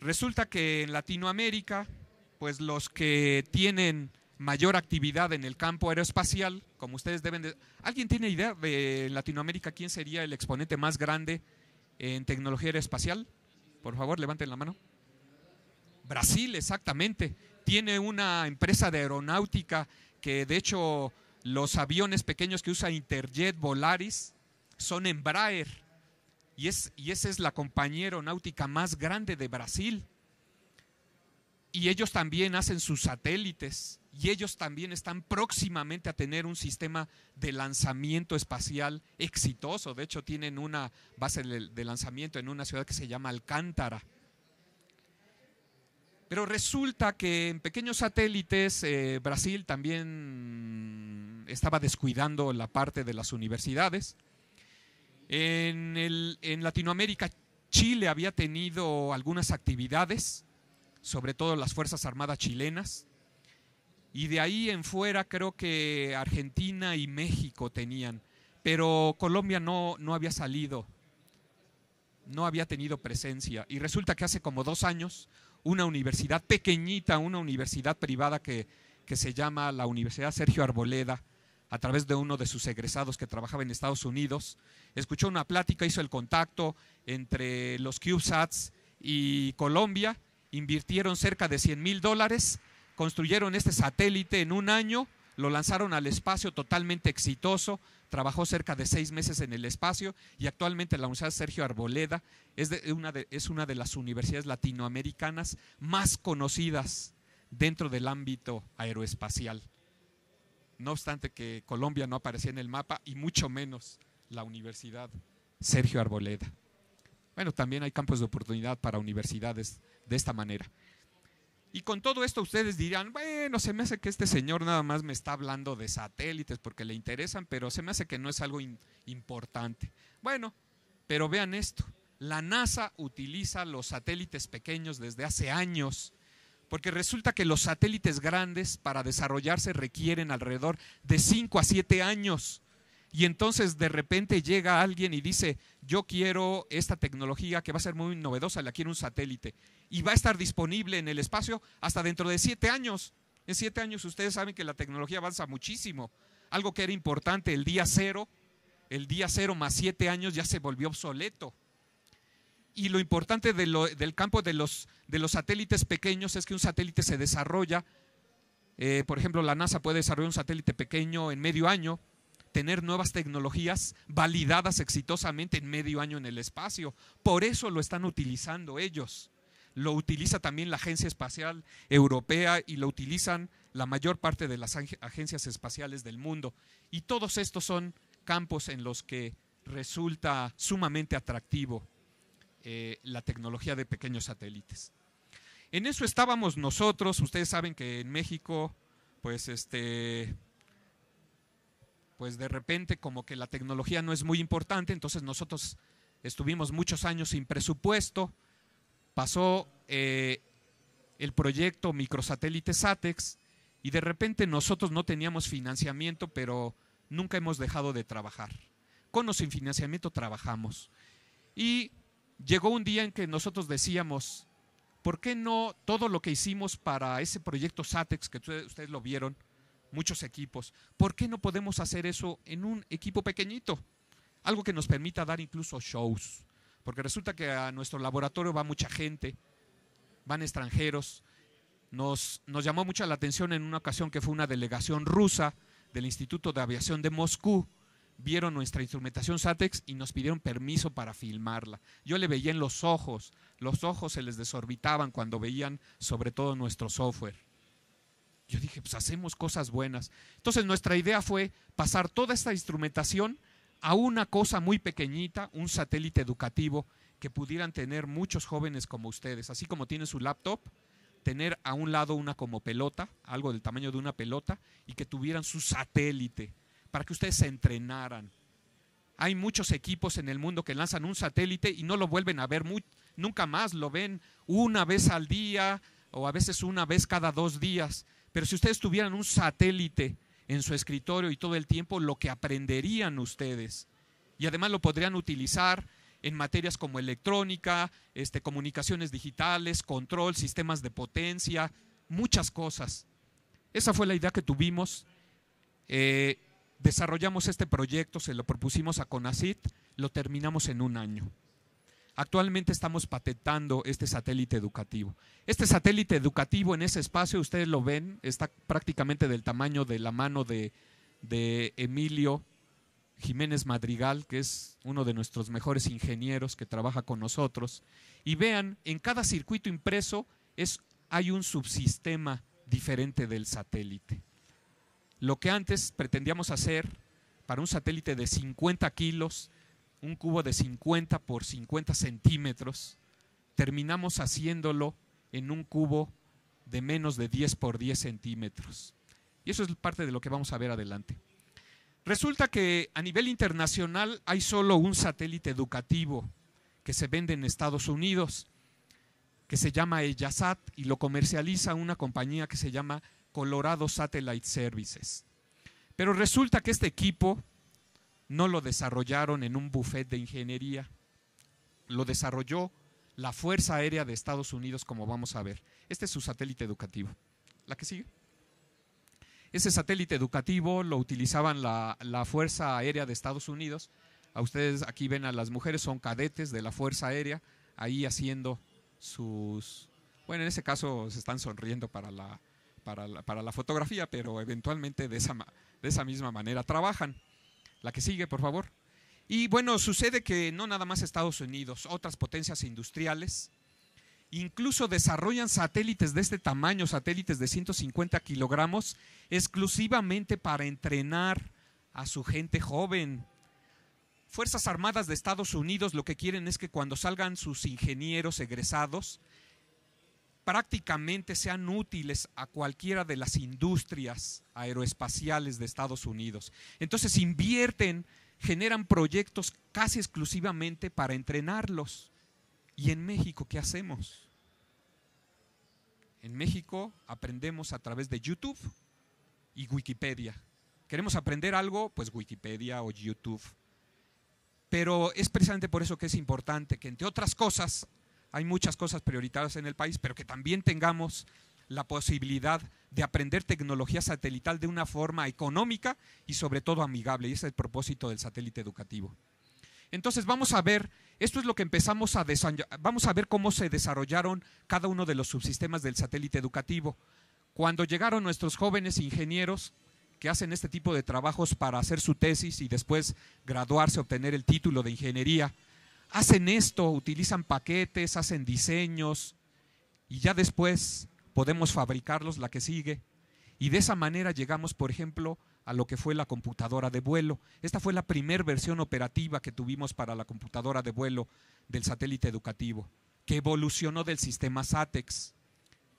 resulta que en Latinoamérica, pues los que tienen mayor actividad en el campo aeroespacial como ustedes deben de... ¿Alguien tiene idea de Latinoamérica quién sería el exponente más grande en tecnología aeroespacial? Por favor, levanten la mano. Brasil, exactamente. Tiene una empresa de aeronáutica que de hecho los aviones pequeños que usa Interjet Volaris son Embraer. Y, es, y esa es la compañía aeronáutica más grande de Brasil. Y ellos también hacen sus satélites y ellos también están próximamente a tener un sistema de lanzamiento espacial exitoso. De hecho, tienen una base de lanzamiento en una ciudad que se llama Alcántara. Pero resulta que en pequeños satélites eh, Brasil también estaba descuidando la parte de las universidades. en Latinoamérica, Chile había tenido algunas actividades, sobre todo las Fuerzas Armadas chilenas, y de ahí en fuera creo que Argentina y México tenían, pero Colombia no, no había salido, no había tenido presencia. Y resulta que hace como dos años una universidad pequeñita, una universidad privada que, que se llama la Universidad Sergio Arboleda, a través de uno de sus egresados que trabajaba en Estados Unidos, escuchó una plática, hizo el contacto entre los CubeSats y Colombia, invirtieron cerca de 100 mil dólares construyeron este satélite en un año, lo lanzaron al espacio totalmente exitoso, trabajó cerca de seis meses en el espacio y actualmente la Universidad Sergio Arboleda es, una, de, es una de las universidades latinoamericanas más conocidas dentro del ámbito aeroespacial. No obstante que Colombia no aparecía en el mapa y mucho menos la Universidad Sergio Arboleda. Bueno, también hay campos de oportunidad para universidades de esta manera. Y con todo esto ustedes dirán, bueno, se me hace que este señor nada más me está hablando de satélites porque le interesan, pero se me hace que no es algo importante. Bueno, pero vean esto, la NASA utiliza los satélites pequeños desde hace años, porque resulta que los satélites grandes para desarrollarse requieren alrededor de 5 a 7 años. Y entonces de repente llega alguien y dice, yo quiero esta tecnología que va a ser muy novedosa, la quiero un satélite. Y va a estar disponible en el espacio hasta dentro de siete años. En siete años ustedes saben que la tecnología avanza muchísimo. Algo que era importante el día cero, el día cero más siete años ya se volvió obsoleto. Y lo importante del campo de los, de los satélites pequeños es que un satélite se desarrolla. Eh, por ejemplo, la NASA puede desarrollar un satélite pequeño en medio año, tener nuevas tecnologías validadas exitosamente en medio año en el espacio. Por eso lo están utilizando ellos. Lo utiliza también la Agencia Espacial Europea y lo utilizan la mayor parte de las agencias espaciales del mundo. Y todos estos son campos en los que resulta sumamente atractivo eh, la tecnología de pequeños satélites. En eso estábamos nosotros, ustedes saben que en México, pues este, pues de repente como que la tecnología no es muy importante, entonces nosotros estuvimos muchos años sin presupuesto, pasó eh, el proyecto microsatélite SATEX y de repente nosotros no teníamos financiamiento, pero nunca hemos dejado de trabajar. Con o sin financiamiento trabajamos. Y llegó un día en que nosotros decíamos, ¿por qué no todo lo que hicimos para ese proyecto SATEX, que ustedes lo vieron, muchos equipos. ¿Por qué no podemos hacer eso en un equipo pequeñito? Algo que nos permita dar incluso shows. Porque resulta que a nuestro laboratorio va mucha gente, van extranjeros. Nos, nos llamó mucha la atención en una ocasión que fue una delegación rusa del Instituto de Aviación de Moscú. Vieron nuestra instrumentación SATEX y nos pidieron permiso para filmarla. Yo le veía en los ojos, los ojos se les desorbitaban cuando veían sobre todo nuestro software. Yo dije, pues hacemos cosas buenas. Entonces nuestra idea fue pasar toda esta instrumentación a una cosa muy pequeñita, un satélite educativo que pudieran tener muchos jóvenes como ustedes, así como tienen su laptop, tener a un lado una como pelota, algo del tamaño de una pelota, y que tuvieran su satélite para que ustedes se entrenaran. Hay muchos equipos en el mundo que lanzan un satélite y no lo vuelven a ver nunca más, lo ven una vez al día o a veces una vez cada dos días pero si ustedes tuvieran un satélite en su escritorio y todo el tiempo, lo que aprenderían ustedes. Y además lo podrían utilizar en materias como electrónica, este, comunicaciones digitales, control, sistemas de potencia, muchas cosas. Esa fue la idea que tuvimos. Eh, desarrollamos este proyecto, se lo propusimos a CONACIT, lo terminamos en un año. Actualmente estamos patentando este satélite educativo. Este satélite educativo en ese espacio, ustedes lo ven, está prácticamente del tamaño de la mano de, Emilio Jiménez Madrigal, que es uno de nuestros mejores ingenieros que trabaja con nosotros. Y vean, en cada circuito impreso es, hay un subsistema diferente del satélite. Lo que antes pretendíamos hacer para un satélite de 50 kilos un cubo de 50 por 50 centímetros, terminamos haciéndolo en un cubo de menos de 10 por 10 centímetros. Y eso es parte de lo que vamos a ver adelante. Resulta que a nivel internacional hay solo un satélite educativo que se vende en Estados Unidos, que se llama EYASAT, y lo comercializa una compañía que se llama Colorado Satellite Services. Pero resulta que este equipo no lo desarrollaron en un buffet de ingeniería, lo desarrolló la Fuerza Aérea de Estados Unidos, como vamos a ver. Este es su satélite educativo. ¿La que sigue? Ese satélite educativo lo utilizaban la, Fuerza Aérea de Estados Unidos. A ustedes aquí ven a las mujeres, son cadetes de la Fuerza Aérea, ahí haciendo sus... Bueno, en ese caso se están sonriendo para la, para para la fotografía, pero eventualmente de esa, de esa misma manera trabajan. La que sigue, por favor. Y bueno, sucede que no nada más Estados Unidos, otras potencias industriales, incluso desarrollan satélites de este tamaño, satélites de 150 kilogramos, exclusivamente para entrenar a su gente joven. Fuerzas Armadas de Estados Unidos lo que quieren es que cuando salgan sus ingenieros egresados, prácticamente sean útiles a cualquiera de las industrias aeroespaciales de Estados Unidos. Entonces invierten, generan proyectos casi exclusivamente para entrenarlos. ¿Y en México qué hacemos? En México aprendemos a través de YouTube y Wikipedia. ¿Queremos aprender algo? Pues Wikipedia o YouTube. Pero es precisamente por eso que es importante que, entre otras cosas, hay muchas cosas prioritarias en el país, pero que también tengamos la posibilidad de aprender tecnología satelital de una forma económica y sobre todo amigable. Y ese es el propósito del satélite educativo. Entonces vamos a ver, esto es lo que empezamos a vamos a ver cómo se desarrollaron cada uno de los subsistemas del satélite educativo. Cuando llegaron nuestros jóvenes ingenieros que hacen este tipo de trabajos para hacer su tesis y después graduarse, obtener el título de ingeniería, hacen esto, utilizan paquetes, hacen diseños y ya después podemos fabricarlos la que sigue. Y de esa manera llegamos, por ejemplo, a lo que fue la computadora de vuelo. Esta fue la primera versión operativa que tuvimos para la computadora de vuelo del satélite educativo, que evolucionó del sistema SATEX,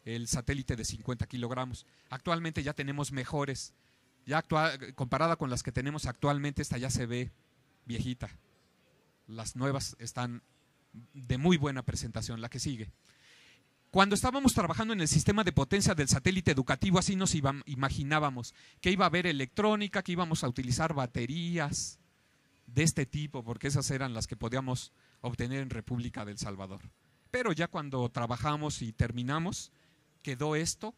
el satélite de 50 kilogramos. Actualmente ya tenemos mejores. Ya comparada con las que tenemos actualmente, esta ya se ve viejita. Las nuevas están de muy buena presentación, la que sigue. Cuando estábamos trabajando en el sistema de potencia del satélite educativo, así nos imaginábamos que iba a haber electrónica, que íbamos a utilizar baterías de este tipo, porque esas eran las que podíamos obtener en República del Salvador. Pero ya cuando trabajamos y terminamos, quedó esto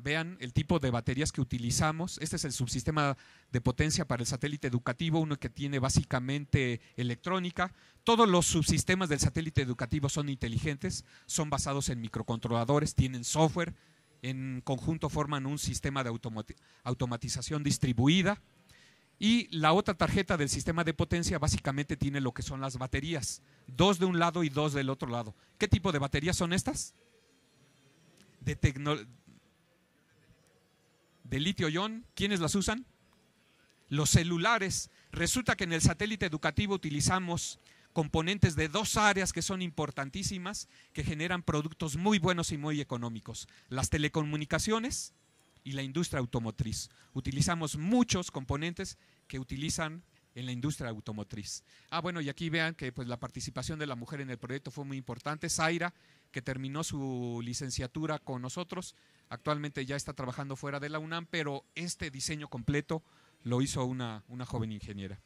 Vean el tipo de baterías que utilizamos. Este es el subsistema de potencia para el satélite educativo, uno que tiene básicamente electrónica. Todos los subsistemas del satélite educativo son inteligentes, son basados en microcontroladores, tienen software, en conjunto forman un sistema de automatización distribuida. Y la otra tarjeta del sistema de potencia básicamente tiene lo que son las baterías, dos de un lado y dos del otro lado. ¿Qué tipo de baterías son estas? De, de litio-ion, ¿quiénes las usan? Los celulares. Resulta que en el satélite educativo utilizamos componentes de dos áreas que son importantísimas, que generan productos muy buenos y muy económicos. Las telecomunicaciones y la industria automotriz. Utilizamos muchos componentes que utilizan en la industria automotriz. Ah, bueno, y aquí vean que pues, la participación de la mujer en el proyecto fue muy importante. Zaira que terminó su licenciatura con nosotros. Actualmente ya está trabajando fuera de la UNAM, pero este diseño completo lo hizo una, joven ingeniera.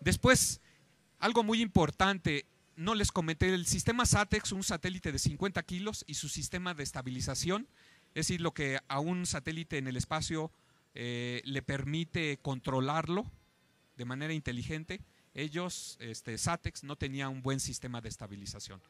Después, algo muy importante, no les comenté, el sistema SATEX, un satélite de 50 kilos y su sistema de estabilización, es decir, lo que a un satélite en el espacio eh, le permite controlarlo de manera inteligente, ellos, este, SATEX, no tenía un buen sistema de estabilización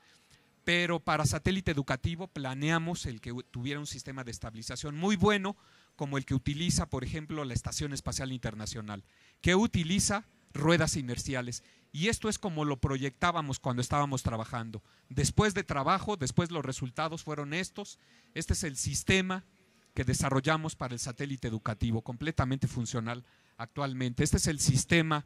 pero para satélite educativo planeamos el que tuviera un sistema de estabilización muy bueno, como el que utiliza, por ejemplo, la Estación Espacial Internacional, que utiliza ruedas inerciales. Y esto es como lo proyectábamos cuando estábamos trabajando. Después de trabajo, después los resultados fueron estos. Este es el sistema que desarrollamos para el satélite educativo, completamente funcional actualmente. Este es el sistema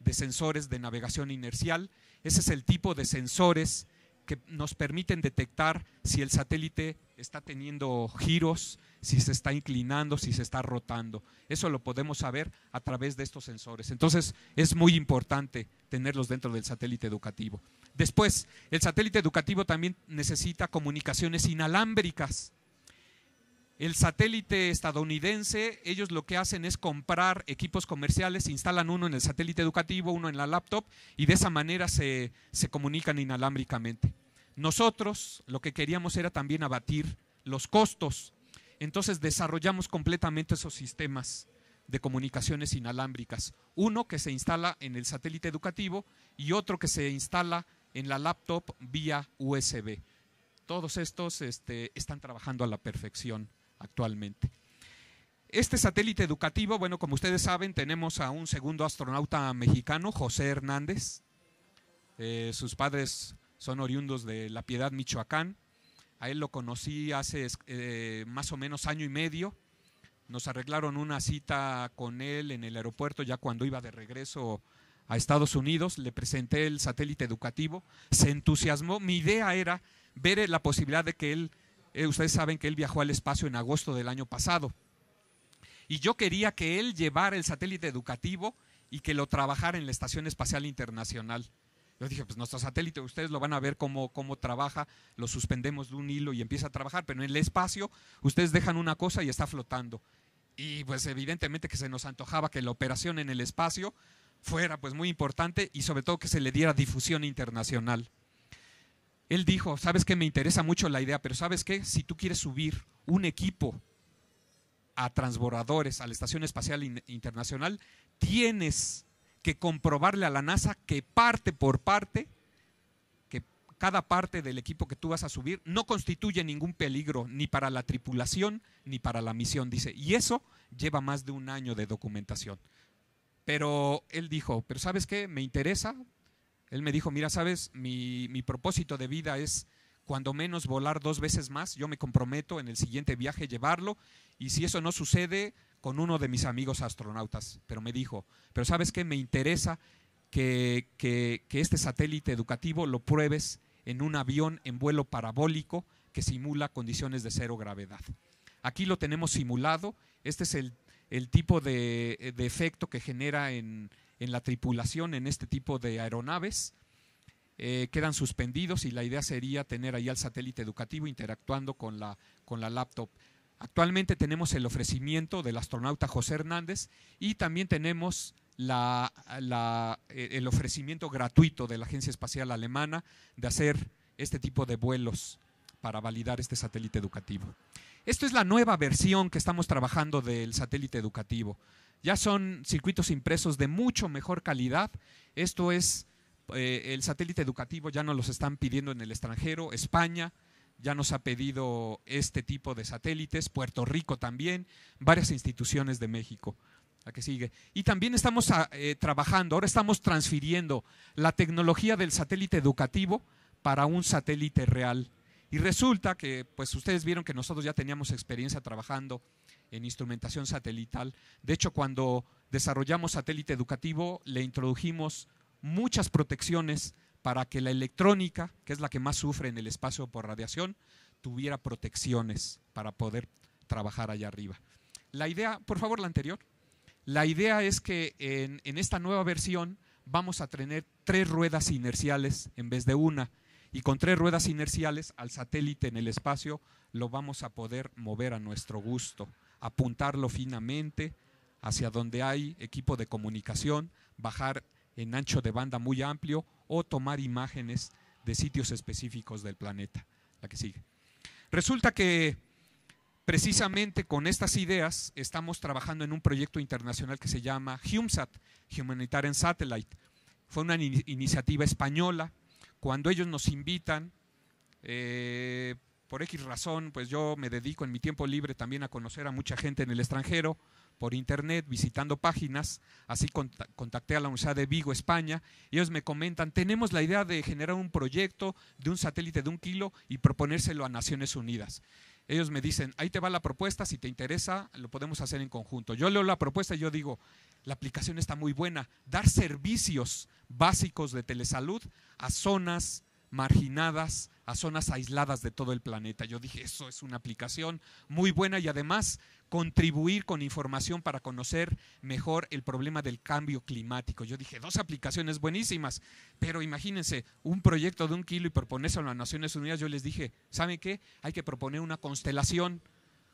de sensores de navegación inercial. Ese es el tipo de sensores que nos permiten detectar si el satélite está teniendo giros, si se está inclinando, si se está rotando. Eso lo podemos saber a través de estos sensores. Entonces es muy importante tenerlos dentro del satélite educativo. Después, el satélite educativo también necesita comunicaciones inalámbricas. El satélite estadounidense, ellos lo que hacen es comprar equipos comerciales, instalan uno en el satélite educativo, uno en la laptop y de esa manera se, comunican inalámbricamente. Nosotros lo que queríamos era también abatir los costos, entonces desarrollamos completamente esos sistemas de comunicaciones inalámbricas, uno que se instala en el satélite educativo y otro que se instala en la laptop vía USB. Todos estos este, están trabajando a la perfección actualmente. Este satélite educativo, bueno, como ustedes saben, tenemos a un segundo astronauta mexicano, José Hernández. Eh, sus padres son oriundos de La Piedad, Michoacán. A él lo conocí hace eh, más o menos año y medio. Nos arreglaron una cita con él en el aeropuerto ya cuando iba de regreso a Estados Unidos. Le presenté el satélite educativo. Se entusiasmó. Mi idea era ver la posibilidad de que él eh, ustedes saben que él viajó al espacio en agosto del año pasado. Y yo quería que él llevara el satélite educativo y que lo trabajara en la Estación Espacial Internacional. Yo dije, pues nuestro satélite, ustedes lo van a ver cómo, cómo trabaja, lo suspendemos de un hilo y empieza a trabajar, pero en el espacio ustedes dejan una cosa y está flotando. Y pues evidentemente que se nos antojaba que la operación en el espacio fuera pues muy importante y sobre todo que se le diera difusión internacional. Él dijo, sabes que me interesa mucho la idea, pero sabes qué, si tú quieres subir un equipo a transbordadores, a la Estación Espacial Internacional, tienes que comprobarle a la NASA que parte por parte, que cada parte del equipo que tú vas a subir no constituye ningún peligro ni para la tripulación ni para la misión, dice. Y eso lleva más de un año de documentación. Pero él dijo, pero ¿sabes qué? Me interesa, él me dijo, mira, sabes, mi, propósito de vida es cuando menos volar dos veces más, yo me comprometo en el siguiente viaje llevarlo y si eso no sucede, con uno de mis amigos astronautas. Pero me dijo, pero sabes qué, me interesa que, este satélite educativo lo pruebes en un avión en vuelo parabólico que simula condiciones de cero gravedad. Aquí lo tenemos simulado, este es el, tipo de efecto que genera en, en la tripulación en este tipo de aeronaves. Eh, quedan suspendidos y la idea sería tener ahí al satélite educativo interactuando con la, con la laptop. Actualmente tenemos el ofrecimiento del astronauta José Hernández y también tenemos eh, el ofrecimiento gratuito de la Agencia Espacial Alemana de hacer este tipo de vuelos para validar este satélite educativo. Esto es la nueva versión que estamos trabajando del satélite educativo. Ya son circuitos impresos de mucho mejor calidad. Esto es, eh, el satélite educativo ya nos los están pidiendo en el extranjero, España ya nos ha pedido este tipo de satélites, Puerto Rico también, varias instituciones de México. La que sigue. Y también estamos ah, eh, trabajando, ahora estamos transfiriendo la tecnología del satélite educativo para un satélite real y resulta que, pues ustedes vieron que nosotros ya teníamos experiencia trabajando en instrumentación satelital. De hecho, cuando desarrollamos satélite educativo, le introdujimos muchas protecciones para que la electrónica, que es la que más sufre en el espacio por radiación, tuviera protecciones para poder trabajar allá arriba. La idea, por favor, la anterior. La idea es que en, esta nueva versión vamos a tener tres ruedas inerciales en vez de una y con tres ruedas inerciales al satélite en el espacio lo vamos a poder mover a nuestro gusto, apuntarlo finamente hacia donde hay equipo de comunicación, bajar en ancho de banda muy amplio o tomar imágenes de sitios específicos del planeta. La que sigue. Resulta que precisamente con estas ideas estamos trabajando en un proyecto internacional que se llama HUMSAT, Humanitarian Satellite. Fue una iniciativa española cuando ellos nos invitan, eh, por X razón, pues yo me dedico en mi tiempo libre también a conocer a mucha gente en el extranjero, por internet, visitando páginas. Así contacté a la Universidad de Vigo, España, ellos me comentan, tenemos la idea de generar un proyecto de un satélite de un kilo y proponérselo a Naciones Unidas. Ellos me dicen, ahí te va la propuesta, si te interesa, lo podemos hacer en conjunto. Yo leo la propuesta y yo digo, la aplicación está muy buena. Dar servicios básicos de telesalud a zonas marginadas, a zonas aisladas de todo el planeta. Yo dije, eso es una aplicación muy buena y además contribuir con información para conocer mejor el problema del cambio climático. Yo dije, dos aplicaciones buenísimas, pero imagínense, un proyecto de un kilo y proponérselo a las Naciones Unidas, yo les dije, ¿saben qué? Hay que proponer una constelación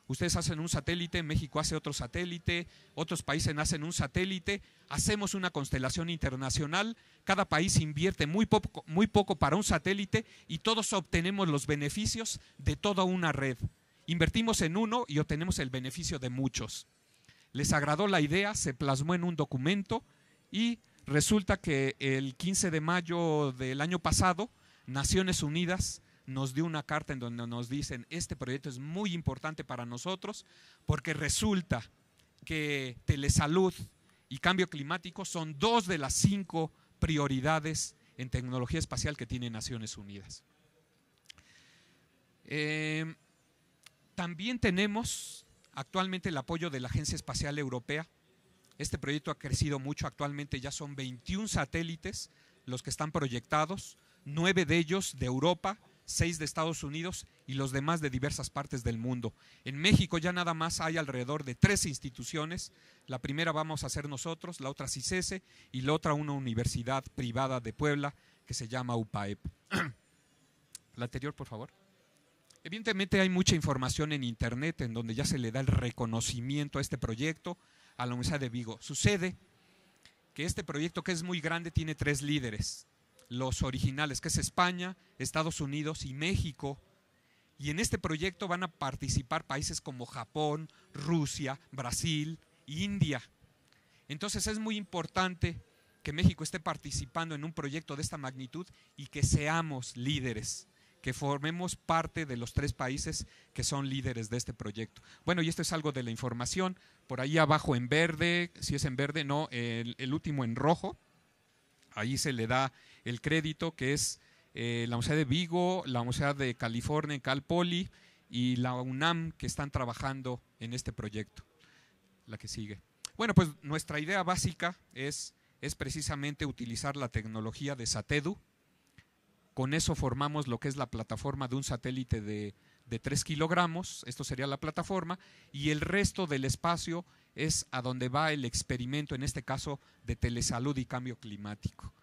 Ustedes hacen un satélite, México hace otro satélite, otros países hacen un satélite, hacemos una constelación internacional, cada país invierte muy poco, para un satélite y todos obtenemos los beneficios de toda una red. Invertimos en uno y obtenemos el beneficio de muchos. Les agradó la idea, se plasmó en un documento y resulta que el 15 de mayo del año pasado, Naciones Unidas nos dio una carta en donde nos dicen, este proyecto es muy importante para nosotros porque resulta que telesalud y cambio climático son dos de las cinco prioridades en tecnología espacial que tiene Naciones Unidas. Em, también tenemos actualmente el apoyo de la Agencia Espacial Europea. Este proyecto ha crecido mucho, actualmente ya son 21 satélites los que están proyectados, nueve de ellos de Europa seis de Estados Unidos y los demás de diversas partes del mundo. En México ya nada más hay alrededor de tres instituciones. La primera vamos a ser nosotros, la otra CICESE y la otra una universidad privada de Puebla que se llama UPAEP. la anterior, por favor. Evidentemente hay mucha información en Internet en donde ya se le da el reconocimiento a este proyecto a la Universidad de Vigo. Sucede que este proyecto que es muy grande tiene tres líderes los originales, que es España, Estados Unidos y México. Y en este proyecto van a participar países como Japón, Rusia, Brasil, India. Entonces es muy importante que México esté participando en un proyecto de esta magnitud y que seamos líderes, que formemos parte de los tres países que son líderes de este proyecto. Bueno, y esto es algo de la información. Por ahí abajo en verde, si es en verde, no, el, último en rojo, ahí se le da el crédito, que es eh, la Universidad de Vigo, la Universidad de California Cal Poly y la UNAM, que están trabajando en este proyecto. La que sigue. Bueno, pues nuestra idea básica es, es precisamente utilizar la tecnología de SATEDU. Con eso formamos lo que es la plataforma de un satélite de, de 3 kilogramos, esto sería la plataforma, y el resto del espacio es a donde va el experimento, en este caso, de telesalud y cambio climático.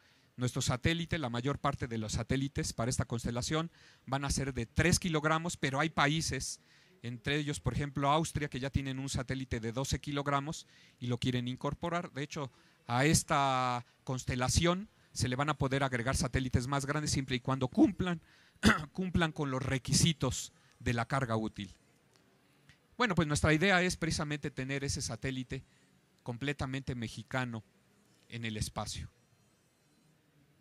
Nuestro satélite, la mayor parte de los satélites para esta constelación van a ser de 3 kilogramos, pero hay países, entre ellos por ejemplo Austria, que ya tienen un satélite de 12 kilogramos y lo quieren incorporar. De hecho, a esta constelación se le van a poder agregar satélites más grandes siempre y cuando cumplan, cumplan con los requisitos de la carga útil. Bueno, pues nuestra idea es precisamente tener ese satélite completamente mexicano en el espacio.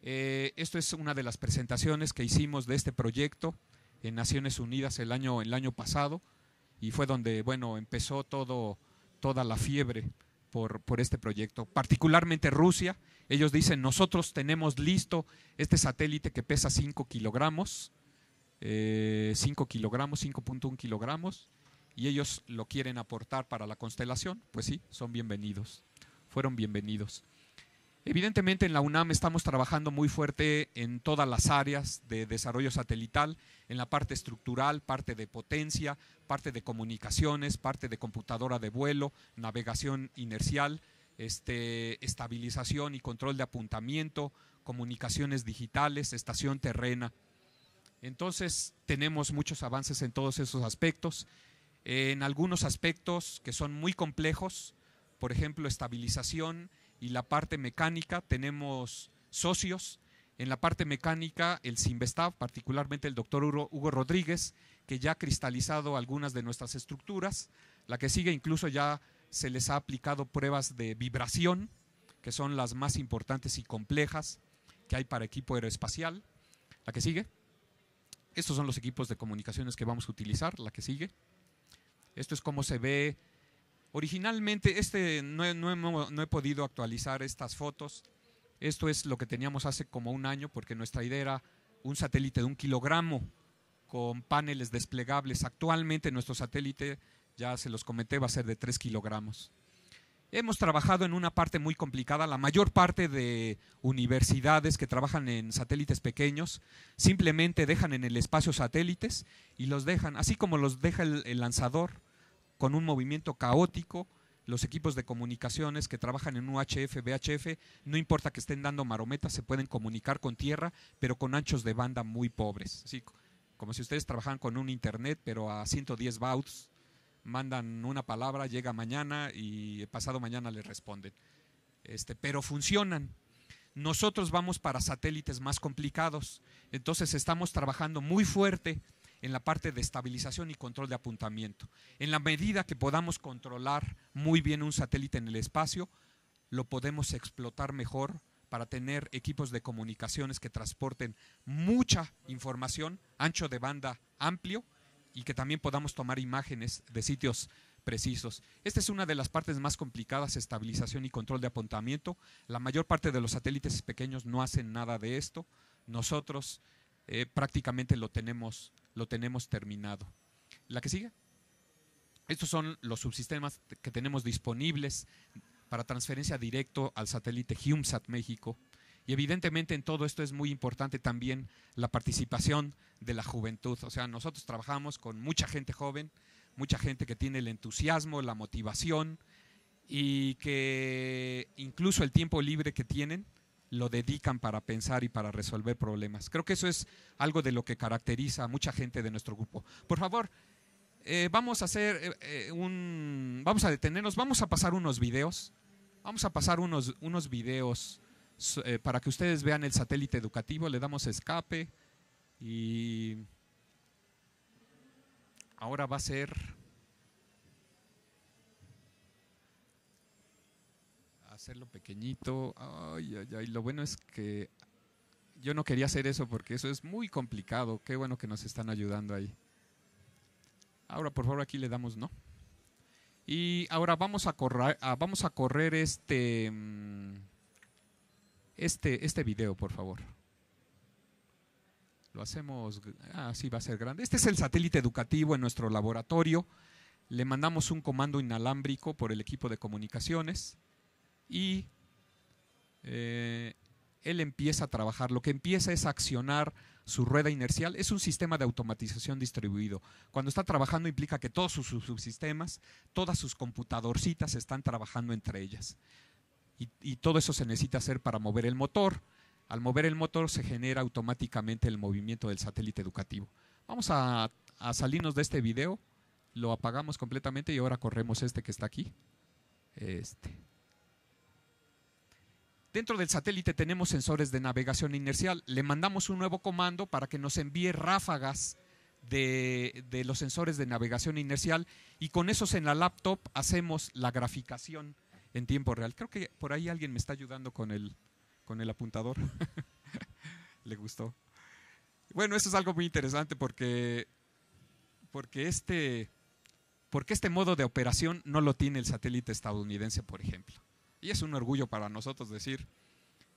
Eh, esto es una de las presentaciones que hicimos de este proyecto en Naciones Unidas el año, el año pasado y fue donde bueno, empezó todo, toda la fiebre por, por este proyecto, particularmente Rusia. Ellos dicen, nosotros tenemos listo este satélite que pesa 5 kilogramos, 5 eh, kilogramos, 5.1 kilogramos, y ellos lo quieren aportar para la constelación, pues sí, son bienvenidos, fueron bienvenidos. Evidentemente en la UNAM estamos trabajando muy fuerte en todas las áreas de desarrollo satelital, en la parte estructural, parte de potencia, parte de comunicaciones, parte de computadora de vuelo, navegación inercial, este, estabilización y control de apuntamiento, comunicaciones digitales, estación terrena. Entonces tenemos muchos avances en todos esos aspectos. En algunos aspectos que son muy complejos, por ejemplo, estabilización y la parte mecánica. Tenemos socios. En la parte mecánica, el Simvestav, particularmente el doctor Hugo Rodríguez, que ya ha cristalizado algunas de nuestras estructuras. La que sigue incluso ya se les ha aplicado pruebas de vibración, que son las más importantes y complejas que hay para equipo aeroespacial. La que sigue. Estos son los equipos de comunicaciones que vamos a utilizar. La que sigue. Esto es cómo se ve Originalmente, este, no, he podido actualizar estas fotos. Esto es lo que teníamos hace como un año, porque nuestra idea era un satélite de un kilogramo con paneles desplegables. Actualmente nuestro satélite, ya se los comenté, va a ser de tres kilogramos. Hemos trabajado en una parte muy complicada. La mayor parte de universidades que trabajan en satélites pequeños simplemente dejan en el espacio satélites y los dejan, así como los deja el lanzador con un movimiento caótico, los equipos de comunicaciones que trabajan en UHF, VHF, no importa que estén dando marometas, se pueden comunicar con tierra, pero con anchos de banda muy pobres. Así, como si ustedes trabajan con un internet, pero a 110 bouts, mandan una palabra, llega mañana y pasado mañana les responden. Este, pero funcionan. Nosotros vamos para satélites más complicados, entonces estamos trabajando muy fuerte en la parte de estabilización y control de apuntamiento. En la medida que podamos controlar muy bien un satélite en el espacio, lo podemos explotar mejor para tener equipos de comunicaciones que transporten mucha información, ancho de banda amplio y que también podamos tomar imágenes de sitios precisos. Esta es una de las partes más complicadas, estabilización y control de apuntamiento. La mayor parte de los satélites pequeños no hacen nada de esto. Nosotros eh, prácticamente lo tenemos lo tenemos terminado. La que sigue. Estos son los subsistemas que tenemos disponibles para transferencia directo al satélite Humsat México. Y evidentemente en todo esto es muy importante también la participación de la juventud. O sea, nosotros trabajamos con mucha gente joven, mucha gente que tiene el entusiasmo, la motivación y que incluso el tiempo libre que tienen lo dedican para pensar y para resolver problemas. Creo que eso es algo de lo que caracteriza a mucha gente de nuestro grupo. Por favor, eh, vamos a hacer eh, eh, un, vamos a detenernos, vamos a pasar unos videos, vamos a pasar unos, unos videos para que ustedes vean el satélite educativo, le damos escape y ahora va a ser hacerlo pequeñito. Ay, ay, Lo bueno es que yo no quería hacer eso porque eso es muy complicado. Qué bueno que nos están ayudando ahí. Ahora, por favor, aquí le damos no. Y ahora vamos a correr, ah, vamos a correr este, mm, este, este video, por favor. Lo hacemos, así ah, sí, va a ser grande. Este es el satélite educativo en nuestro laboratorio. Le mandamos un comando inalámbrico por el equipo de comunicaciones y eh, él empieza a trabajar. Lo que empieza es accionar su rueda inercial. Es un sistema de automatización distribuido. Cuando está trabajando implica que todos sus subsistemas, todas sus computadorcitas están trabajando entre ellas. Y, todo eso se necesita hacer para mover el motor. Al mover el motor se genera automáticamente el movimiento del satélite educativo. Vamos a, a salirnos de este video, lo apagamos completamente y ahora corremos este que está aquí. Este. Dentro del satélite tenemos sensores de navegación inercial. Le mandamos un nuevo comando para que nos envíe ráfagas de, los sensores de navegación inercial y con esos en la laptop hacemos la graficación en tiempo real. Creo que por ahí alguien me está ayudando con el, con el apuntador. Le gustó. Bueno, eso es algo muy interesante porque, porque, este, porque este modo de operación no lo tiene el satélite estadounidense, por ejemplo. Y es un orgullo para nosotros decir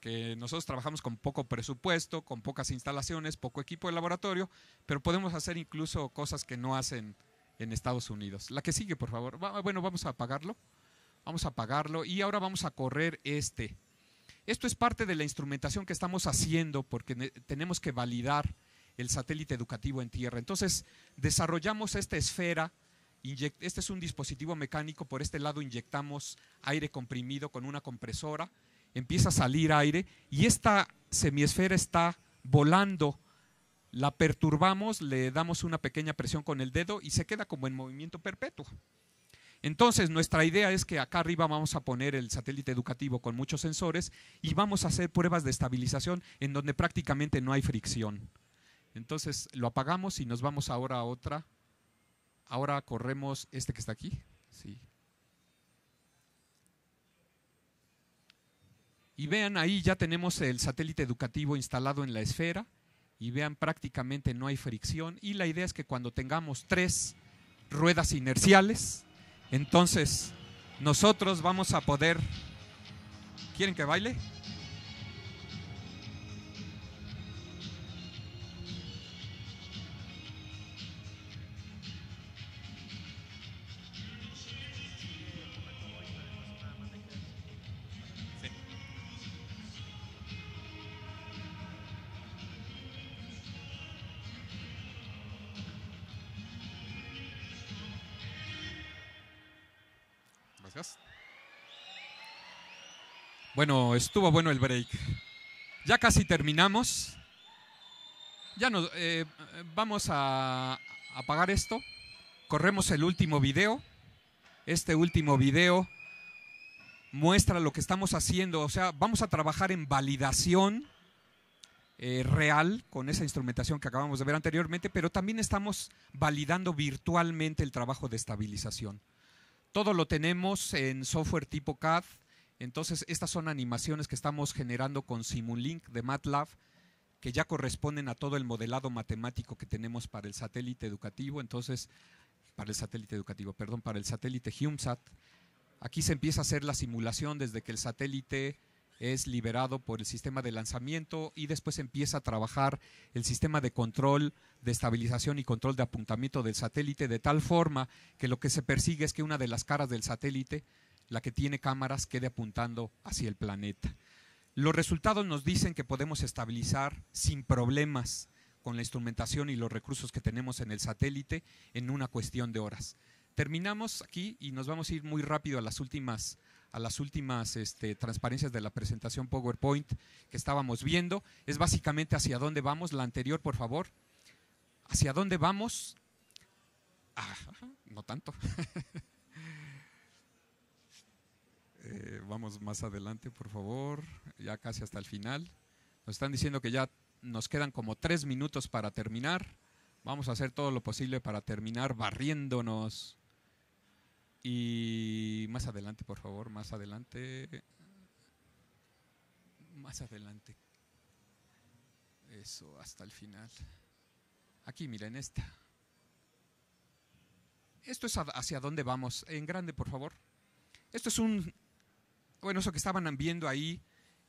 que nosotros trabajamos con poco presupuesto, con pocas instalaciones, poco equipo de laboratorio, pero podemos hacer incluso cosas que no hacen en Estados Unidos. La que sigue, por favor. bueno, vamos a apagarlo. Vamos a apagarlo y ahora vamos a correr este. Esto es parte de la instrumentación que estamos haciendo porque tenemos que validar el satélite educativo en tierra. Entonces, desarrollamos esta esfera este es un dispositivo mecánico, por este lado inyectamos aire comprimido con una compresora, empieza a salir aire y esta semiesfera está volando. La perturbamos, le damos una pequeña presión con el dedo y se queda como en movimiento perpetuo. Entonces, nuestra idea es que acá arriba vamos a poner el satélite educativo con muchos sensores y vamos a hacer pruebas de estabilización en donde prácticamente no hay fricción. Entonces, lo apagamos y nos vamos ahora a otra Ahora corremos este que está aquí. Sí. Y vean, ahí ya tenemos el satélite educativo instalado en la esfera. Y vean, prácticamente no hay fricción. Y la idea es que cuando tengamos tres ruedas inerciales, entonces nosotros vamos a poder... ¿Quieren que baile? Bueno, estuvo bueno el break. Ya casi terminamos. Ya eh, vamos a apagar esto. Corremos el último video. Este último video muestra lo que estamos haciendo. O sea, vamos a trabajar en validación eh, real con esa instrumentación que acabamos de ver anteriormente, pero también estamos validando virtualmente el trabajo de estabilización. Todo lo tenemos en software tipo CAD, entonces, estas son animaciones que estamos generando con Simulink de MATLAB, que ya corresponden a todo el modelado matemático que tenemos para el satélite educativo. Entonces, para el satélite educativo, perdón, para el satélite Humsat. Aquí se empieza a hacer la simulación desde que el satélite es liberado por el sistema de lanzamiento y después empieza a trabajar el sistema de control, de estabilización y control de apuntamiento del satélite de tal forma que lo que se persigue es que una de las caras del satélite la que tiene cámaras quede apuntando hacia el planeta. Los resultados nos dicen que podemos estabilizar sin problemas con la instrumentación y los recursos que tenemos en el satélite en una cuestión de horas. Terminamos aquí y nos vamos a ir muy rápido a las últimas, a las últimas este, transparencias de la presentación PowerPoint que estábamos viendo. Es básicamente hacia dónde vamos. La anterior, por favor. ¿Hacia dónde vamos? Ah, no tanto. Eh, vamos más adelante, por favor, ya casi hasta el final. Nos están diciendo que ya nos quedan como tres minutos para terminar. Vamos a hacer todo lo posible para terminar barriéndonos. Y más adelante, por favor, más adelante. Más adelante. Eso, hasta el final. Aquí, miren esta. Esto es hacia dónde vamos. En grande, por favor. Esto es un bueno, eso que estaban viendo ahí,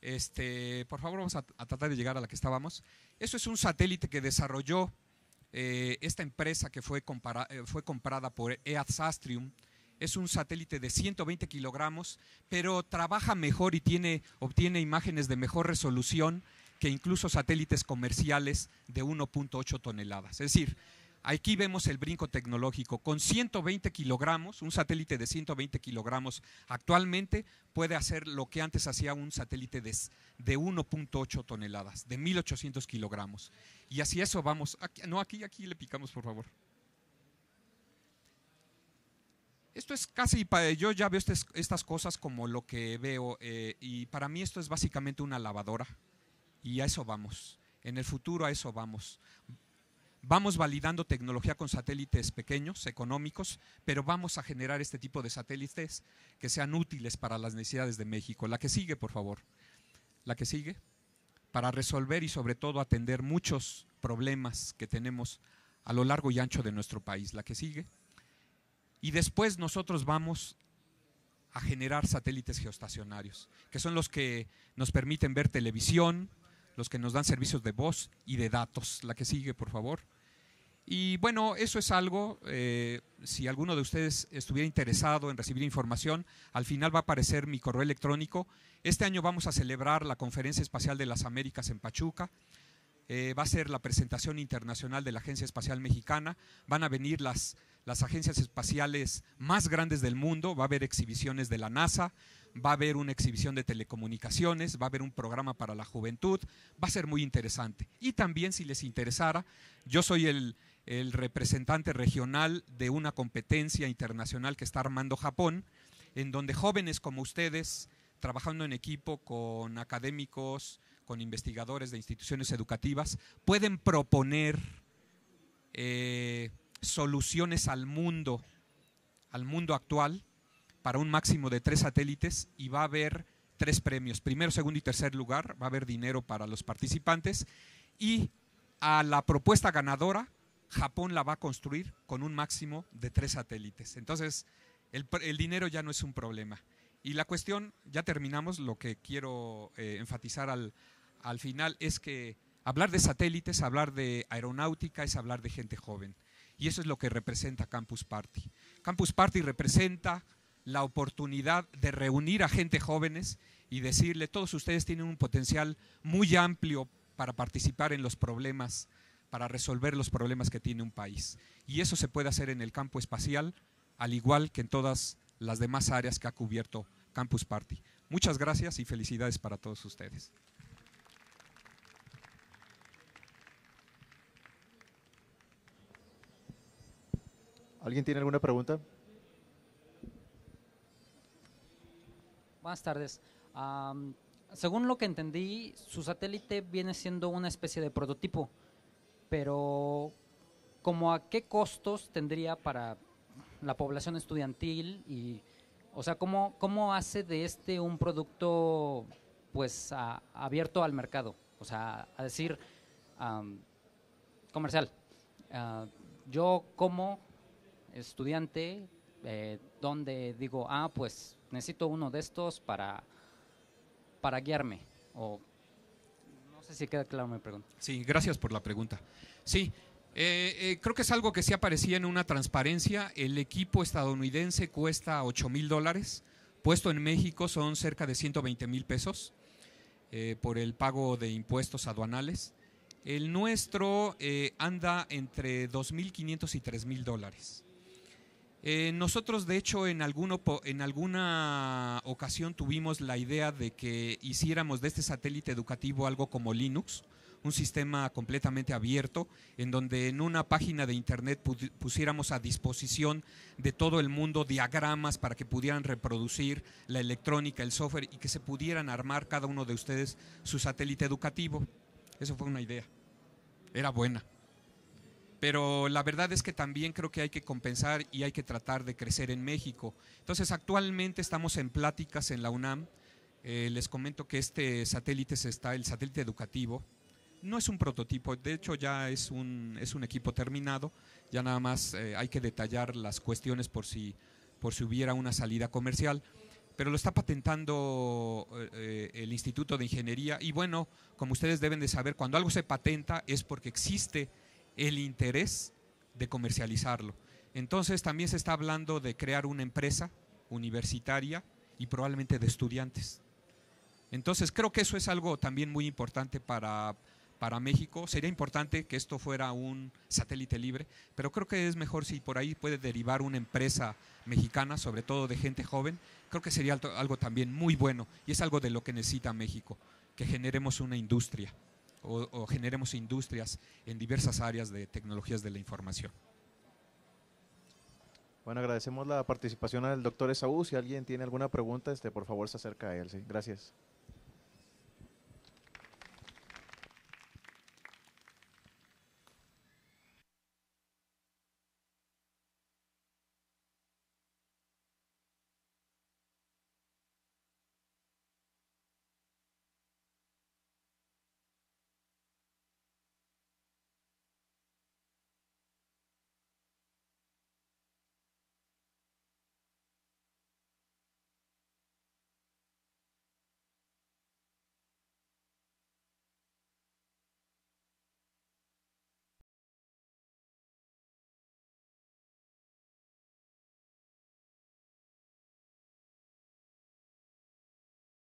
este, por favor vamos a, tratar de llegar a la que estábamos. Eso es un satélite que desarrolló eh, esta empresa que fue, eh, fue comprada por Eads Astrium. Es un satélite de 120 kilogramos, pero trabaja mejor y tiene, obtiene imágenes de mejor resolución que incluso satélites comerciales de 1.8 toneladas. Es decir, Aquí vemos el brinco tecnológico. Con 120 kilogramos, un satélite de 120 kilogramos actualmente puede hacer lo que antes hacía un satélite de, 1.8 toneladas, de 1.800 kilogramos. Y así eso vamos. no, aquí, aquí le picamos, por favor. Esto es casi, yo ya veo estas cosas como lo que veo eh, y para mí esto es básicamente una lavadora y a eso vamos. En el futuro a eso vamos. Vamos validando tecnología con satélites pequeños, económicos, pero vamos a generar este tipo de satélites que sean útiles para las necesidades de México. La que sigue, por favor. La que sigue. Para resolver y sobre todo atender muchos problemas que tenemos a lo largo y ancho de nuestro país. La que sigue. Y después nosotros vamos a generar satélites geoestacionarios, que son los que nos permiten ver televisión, los que nos dan servicios de voz y de datos. La que sigue, por favor. Y bueno, eso es algo, eh, si alguno de ustedes estuviera interesado en recibir información, al final va a aparecer mi correo electrónico. Este año vamos a celebrar la Conferencia Espacial de las Américas en Pachuca. Eh, va a ser la presentación internacional de la Agencia Espacial Mexicana. Van a venir las, las agencias espaciales más grandes del mundo. Va a haber exhibiciones de la NASA, va a haber una exhibición de telecomunicaciones, va a haber un programa para la juventud, va a ser muy interesante. Y también si les interesara, yo soy el, el representante regional de una competencia internacional que está armando Japón, en donde jóvenes como ustedes, trabajando en equipo con académicos, con investigadores de instituciones educativas, pueden proponer eh, soluciones al mundo, al mundo actual, para un máximo de tres satélites y va a haber tres premios, primero, segundo y tercer lugar, va a haber dinero para los participantes y a la propuesta ganadora Japón la va a construir con un máximo de tres satélites. Entonces, el, dinero ya no es un problema. Y la cuestión, ya terminamos, lo que quiero eh, enfatizar al, al final es que hablar de satélites, hablar de aeronáutica es hablar de gente joven. Y eso es lo que representa Campus Party. Campus Party representa la oportunidad de reunir a gente jóvenes y decirle, todos ustedes tienen un potencial muy amplio para participar en los problemas para resolver los problemas que tiene un país. Y eso se puede hacer en el campo espacial, al igual que en todas las demás áreas que ha cubierto Campus Party. Muchas gracias y felicidades para todos ustedes.
¿Alguien tiene alguna pregunta? Buenas tardes. según lo que entendí, su satélite viene siendo una especie de prototipo pero como a qué costos tendría para la población estudiantil y, o sea, cómo, cómo hace de este un producto pues abierto al mercado, o sea, a decir comercial. Ah, yo como estudiante, eh, donde digo, ah, pues necesito uno de estos para, para guiarme o sé si queda claro mi pregunta.
Sí, gracias por la pregunta. Sí, eh, eh, creo que es algo que sí aparecía en una transparencia. El equipo estadounidense cuesta 8 mil dólares, puesto en México son cerca de 120 mil pesos eh, por el pago de impuestos aduanales. El nuestro anda entre 2.500 y 3.000 dólares. Eh, nosotros, de hecho, en, alguno, en alguna ocasión tuvimos la idea de que hiciéramos de este satélite educativo algo como Linux, un sistema completamente abierto, en donde en una página de Internet pusiéramos a disposición de todo el mundo diagramas para que pudieran reproducir la electrónica, el software y que se pudieran armar cada uno de ustedes su satélite educativo. Eso fue una idea. Era buena pero la verdad es que también creo que hay que compensar y hay que tratar de crecer en México. Entonces, actualmente estamos en pláticas en la UNAM. Eh, les comento que este satélite está, el satélite educativo, no es un prototipo, de hecho ya es un, es un equipo terminado, ya nada más eh, hay que detallar las cuestiones por si, por si hubiera una salida comercial, pero lo está patentando eh, el Instituto de Ingeniería y bueno, como ustedes deben de saber, cuando algo se patenta es porque existe el interés de comercializarlo. Entonces también se está hablando de crear una empresa universitaria y probablemente de estudiantes. Entonces creo que eso es algo también muy importante para, México. Sería importante que esto fuera un satélite libre, pero creo que es mejor si por ahí puede derivar una empresa mexicana, sobre todo de gente joven. Creo que sería algo también muy bueno y es algo de lo que necesita México, que generemos una industria o, generemos industrias en diversas áreas de tecnologías de la información.
Bueno, agradecemos la participación al doctor Esaú. Si alguien tiene alguna pregunta, este, por favor se acerca a él. ¿sí? Gracias.